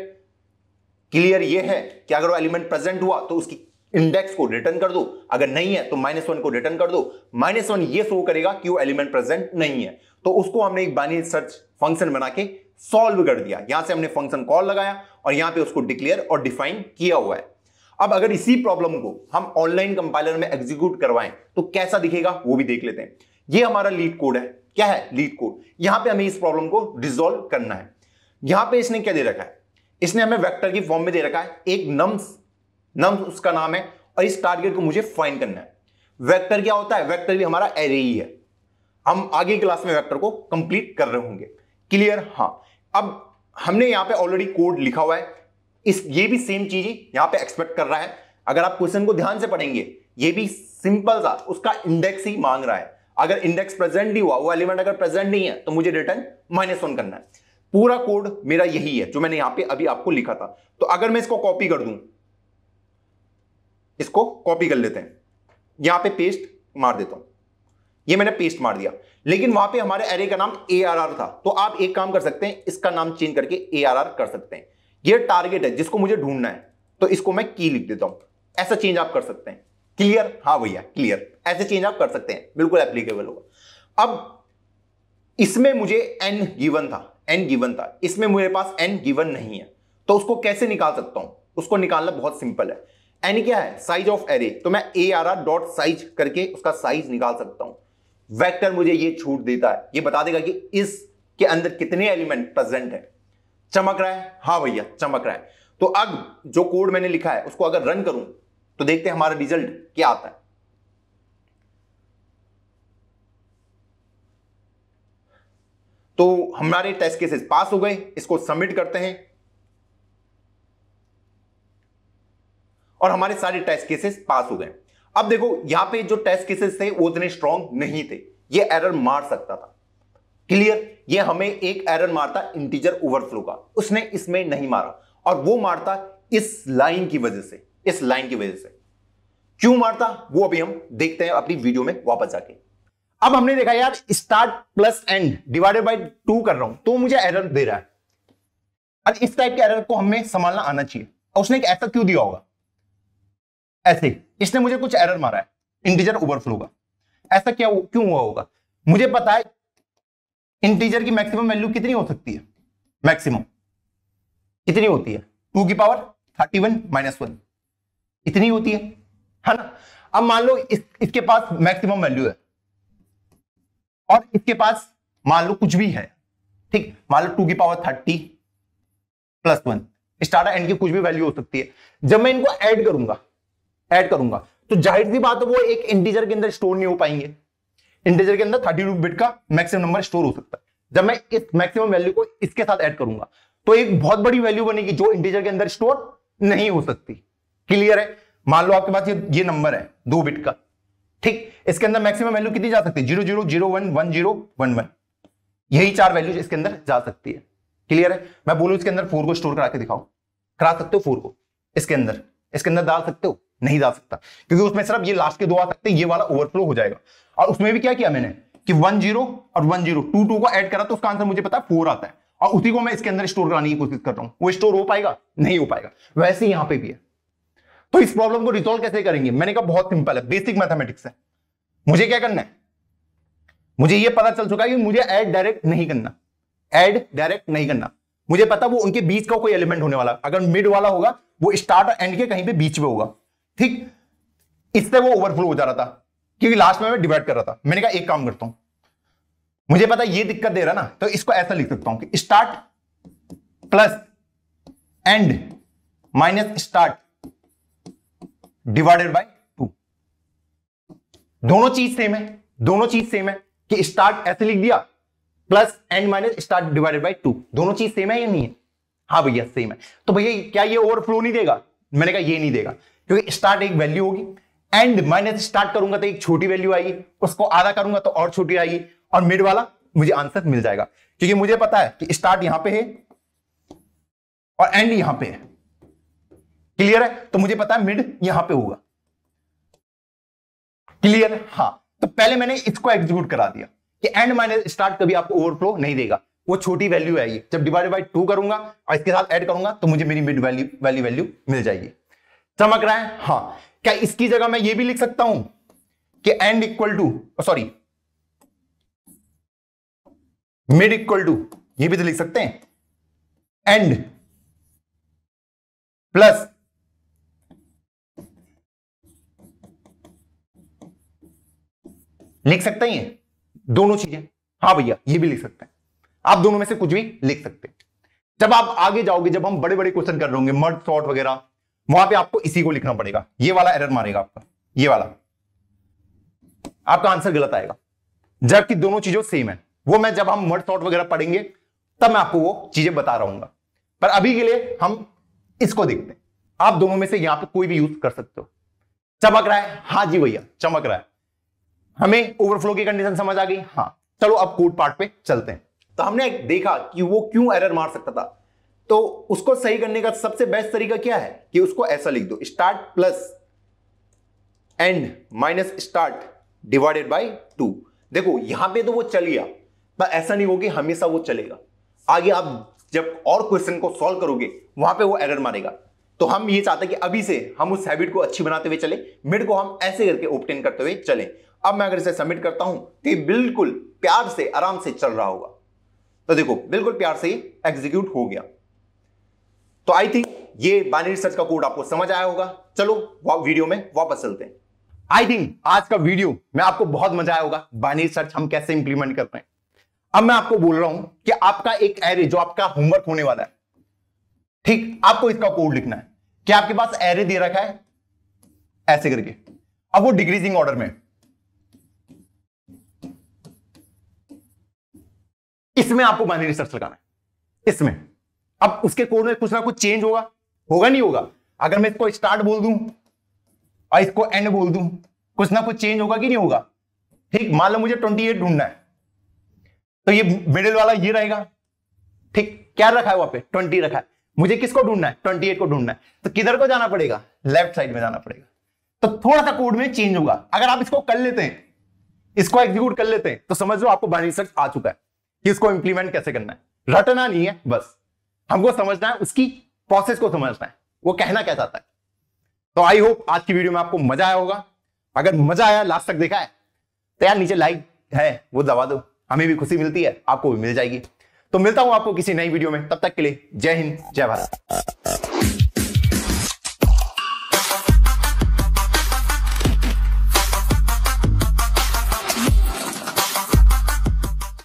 क्लियर ये है कि अगर वो एलिमेंट प्रेजेंट हुआ तो उसकी इंडेक्स को रिटर्न कर दो अगर नहीं है तो माइनस वन को रिटर्न कर दो माइनस वन ये शो करेगा कि वो एलिमेंट प्रेजेंट नहीं है तो उसको हमने एक बाइनरी सर्च फंक्शन बना के सॉल्व कर दिया यहां से हमने फंक्शन कॉल लगाया और यहां पे उसको डिक्लेयर और डिफाइन किया हुआ है अब अगर इसी प्रॉब्लम को हम ऑनलाइन कंपाइलर में एग्जीक्यूट करवाएं तो कैसा दिखेगा वो भी देख लेते हैं ये हमारा लीड कोड है क्या है लीड कोड यहां पे हमें इस प्रॉब्लम को रिजोल्व करना है यहां पे इसने क्या दे रखा है इसने हमें वेक्टर की फॉर्म में दे रखा है एक नम्स नम्स उसका नाम है और इस टारगेट को मुझे फाइन करना है वैक्टर क्या होता है वैक्टर भी हमारा एरे ही है हम आगे क्लास में वैक्टर को कंप्लीट कर रहे होंगे क्लियर हाँ अब हमने यहां पर ऑलरेडी कोड लिखा हुआ है इस ये भी सेम चीज ही यहां पे एक्सपेक्ट कर रहा है अगर आप क्वेश्चन को ध्यान से पढ़ेंगे ये भी सिंपल सा उसका इंडेक्स ही मांग रहा है अगर इंडेक्स प्रेजेंट नहीं हुआ वो एलिमेंट अगर प्रेजेंट नहीं है तो मुझे रिटर्न माइनस वन करना है पूरा कोड मेरा यही है जो मैंने यहां पे अभी आपको लिखा था तो अगर मैं इसको कॉपी कर दूं इसको कॉपी कर लेते हैं यहां पे पेस्ट मार देता हूं ये मैंने पेस्ट मार दिया लेकिन वहां पे हमारे एरे का नाम ए था तो आप एक काम कर सकते हैं इसका नाम चेंज करके ए कर सकते हैं ये टारगेट है जिसको मुझे ढूंढना है तो इसको मैं की लिख देता हूं ऐसा चेंज आप कर सकते हैं क्लियर हाँ भैया क्लियर ऐसे चेंज आप कर सकते हैं बिल्कुल एप्लीकेबल होगा अब इसमें मुझे एन गिवन था एन गिवन था इसमें मेरे पास एन गिवन नहीं है तो उसको कैसे निकाल सकता हूं उसको निकालना बहुत सिंपल है एन क्या है साइज ऑफ एरे तो मैं A R R dot size करके उसका साइज निकाल सकता हूं वेक्टर मुझे ये छूट देता है ये बता देगा कि इसके अंदर कितने एलिमेंट प्रेजेंट है चमक रहा है हाँ भैया चमक रहा है तो अब जो कोड मैंने लिखा है उसको अगर रन करूं तो देखते हैं हमारा रिजल्ट क्या आता है तो हमारे टेस्ट केसेस पास हो गए इसको सबमिट करते हैं और हमारे सारे टेस्ट केसेस पास हो गए अब देखो यहां पे जो टेस्ट केसेस थे वो उतने स्ट्रांग नहीं थे ये एरर मार सकता था क्लियर ये हमें एक एरर मारता इंटीजर ओवरफ्लो का उसने इसमें नहीं मारा और वो मारता इस लाइन की वजह से इस लाइन की वजह से क्यों मारता वो अभी हम देखते हैं अपनी वीडियो में वापस जाके अब हमने देखा यार start plus end divided by two कर रहा हूं तो मुझे एरर दे रहा है और इस टाइप के एरर को हमें संभालना आना चाहिए और उसने एक ऐसा क्यों दिया होगा ऐसे इसने मुझे कुछ एरर मारा है इंटीजर ओवरफ्लो का ऐसा क्या क्यों हुआ होगा मुझे पता है इंटीजर की मैक्सिमम वैल्यू कितनी हो सकती है मैक्सिमम कितनी होती है टू की power thirty one minus one इतनी होती है है ना अब मान लो इस, इसके पास मैक्सिमम वैल्यू है और इसके पास मान लो कुछ भी है ठीक मान लो टू की power thirty plus one start end की कुछ भी वैल्यू हो सकती है जब मैं इनको ऐड करूंगा ऐड करूंगा तो जाहिर सी बात है वो एक इंटीजर के अंदर स्टोर नहीं हो पाएंगे इंटीजर के अंदर थर्टी टू बिट का मैक्सिमम नंबर स्टोर हो सकता है जब मैं इस मैक्सिमम वैल्यू को इसके साथ ऐड करूंगा तो एक बहुत बड़ी वैल्यू बनेगी जो इंटीजर के अंदर स्टोर नहीं हो सकती क्लियर है मान लो आपके पास ये ये नंबर है दो बिट का ठीक इसके अंदर मैक्सिमम वैल्यू कितनी जा सकती है zero zero zero one one zero one one यही चार वैल्यू इसके अंदर जा सकती है क्लियर है मैं बोलू इसके अंदर फोर को स्टोर करा के दिखाओ करा सकते हो फोर को इसके अंदर इसके अंदर डाल सकते हो नहीं डाल सकता क्योंकि उसमें सिर्फ ये लास्ट के दो आ सकते हैं ये वाला ओवरफ्लो हो जाएगा और उसमें भी क्या किया मैंने कि वन जीरो और वन जीरो टू टू को ऐड करा तो उसका आंसर मुझे पता है फोर आता है और उसी को मैं इसके अंदर स्टोर कराने की कोशिश कर रहा हूं वो स्टोर हो पाएगा नहीं हो पाएगा वैसे यहां पे भी है तो इस प्रॉब्लम को रिजोल्व कैसे करेंगे मैंने कहा बहुत सिंपल है बेसिक मैथमेटिक्स है मुझे क्या करना है मुझे ये पता चल चुका है कि मुझे ऐड डायरेक्ट नहीं करना ऐड डायरेक्ट नहीं करना मुझे पता वो उनके बीच का कोई एलिमेंट होने वाला अगर मिड वाला होगा वो स्टार्ट एंड के कहीं पे बीच में होगा ठीक इससे वो ओवरफ्लो हो जा रहा था क्योंकि लास्ट में मैं डिवाइड कर रहा था मैंने कहा एक काम करता हूं मुझे पता ये दिक्कत दे रहा ना तो इसको ऐसा लिख सकता हूं कि start plus end minus start divided by two दोनों चीज सेम है दोनों चीज सेम है कि स्टार्ट ऐसे लिख दिया plus end minus start divided by two दोनों चीज सेम है या नहीं है हाँ भैया सेम है तो भैया क्या ये ओवरफ्लो नहीं देगा मैंने कहा ये नहीं देगा क्योंकि स्टार्ट एक वैल्यू होगी एंड माइनस स्टार्ट तो करूंगा तो एक छोटी वैल्यू आएगी उसको आधा करूंगा तो और छोटी आएगी और मिड वाला मुझे आंसर मिल जाएगा क्योंकि मुझे पता है कि स्टार्ट यहां पे है और एंड यहां पे है क्लियर है तो मुझे पता है मिड यहां पे होगा क्लियर है हाँ तो पहले मैंने इसको एग्जीक्यूट करा दिया कि एंड माइनस स्टार्ट कभी आपको ओवरफ्लो नहीं देगा वो छोटी वैल्यू आएगी जब डिवाइड बाई टू करूंगा और इसके साथ एड करूंगा तो मुझे मेरी मिड वैल्यू वैल्यू वैल्यू मिल जाएगी चमक रहा है हाँ क्या इसकी जगह मैं ये भी लिख सकता हूं कि end equal to sorry mid equal to ये भी तो लिख सकते हैं एंड प्लस लिख सकते हैं दोनों चीजें हाँ भैया ये भी लिख सकते हैं आप दोनों में से कुछ भी लिख सकते हैं जब आप आगे जाओगे जब हम बड़े बड़े क्वेश्चन कर रहे होंगे मर्ड शॉर्ट वगैरह वहां पे आपको इसी को लिखना पड़ेगा ये वाला एरर मारेगा आपका ये वाला आपका आंसर गलत आएगा जबकि दोनों चीजों सेम है वो मैं जब हम मर्ड थॉट वगैरह पढ़ेंगे तब मैं आपको वो चीजें बता रहा पर अभी के लिए हम इसको देखते हैं आप दोनों में से यहां पर कोई भी यूज कर सकते हो चमक रहा है हाँ जी भैया चमक रहा है हमें ओवरफ्लो की कंडीशन समझ आ गई हाँ चलो अब कोड पार्ट पे चलते हैं तो हमने देखा कि वो क्यों एरर मार सकता था तो उसको सही करने का सबसे बेस्ट तरीका क्या है कि उसको ऐसा लिख दो start plus end minus start divided by two देखो यहां पे तो वो चल गया पर ऐसा नहीं होगी हमेशा वो चलेगा आगे आप जब और क्वेश्चन को सॉल्व करोगे वहां पे वो एरर मारेगा तो हम ये चाहते हैं कि अभी से हम उस हैबिट को अच्छी बनाते हुए चले मिड को हम ऐसे करके ओपटेन करते हुए चले अब मैं अगर इसे सबमिट करता हूं तो बिल्कुल प्यार से आराम से चल रहा होगा तो देखो बिल्कुल प्यार से एग्जीक्यूट हो गया तो आई थिंक ये बाइनरी सर्च का कोड आपको समझ आया होगा चलो वीडियो में वापस चलते हैं आई थिंक आज का वीडियो में आपको बहुत मजा आया होगा बाइनरी सर्च हम कैसे इंप्लीमेंट करते हैं अब मैं आपको बोल रहा हूं कि आपका एक एरे जो आपका होमवर्क होने वाला है ठीक आपको इसका कोड लिखना है कि आपके पास एरे दे रखा है ऐसे करके अब वो डिक्रीजिंग ऑर्डर में इसमें आपको बाइनरी सर्च लगाना है इसमें अब उसके कोड में कुछ ना कुछ चेंज होगा होगा नहीं होगा अगर मैं इसको स्टार्ट बोल दू और इसको एंड बोल दू कुछ ना कुछ चेंज होगा कि नहीं होगा ठीक मान लो मुझे ट्वेंटी एट ढूंढना है तो ये मिडिल वाला ये रहेगा ठीक क्या रखा है वहां पे ट्वेंटी रखा है मुझे किसको ढूंढना है ट्वेंटी एट को ढूंढना है तो किधर को जाना पड़ेगा लेफ्ट साइड में जाना पड़ेगा तो थोड़ा सा कोड में चेंज होगा अगर आप इसको कर लेते हैं इसको एग्जीक्यूट कर लेते हैं तो समझ लो आपको बाइनरी सर्च आ चुका है कि इसको इंप्लीमेंट कैसे करना है रटना नहीं है बस हमको समझना है उसकी प्रोसेस को समझना है वो कहना क्या चाहता है तो आई होप आज की वीडियो में आपको मजा आया होगा अगर मजा आया लास्ट तक देखा है तो यार नीचे लाइक है वो दबा दो हमें भी खुशी मिलती है आपको भी मिल जाएगी तो मिलता हूं आपको किसी नई वीडियो में तब तक के लिए जय हिंद जय भारत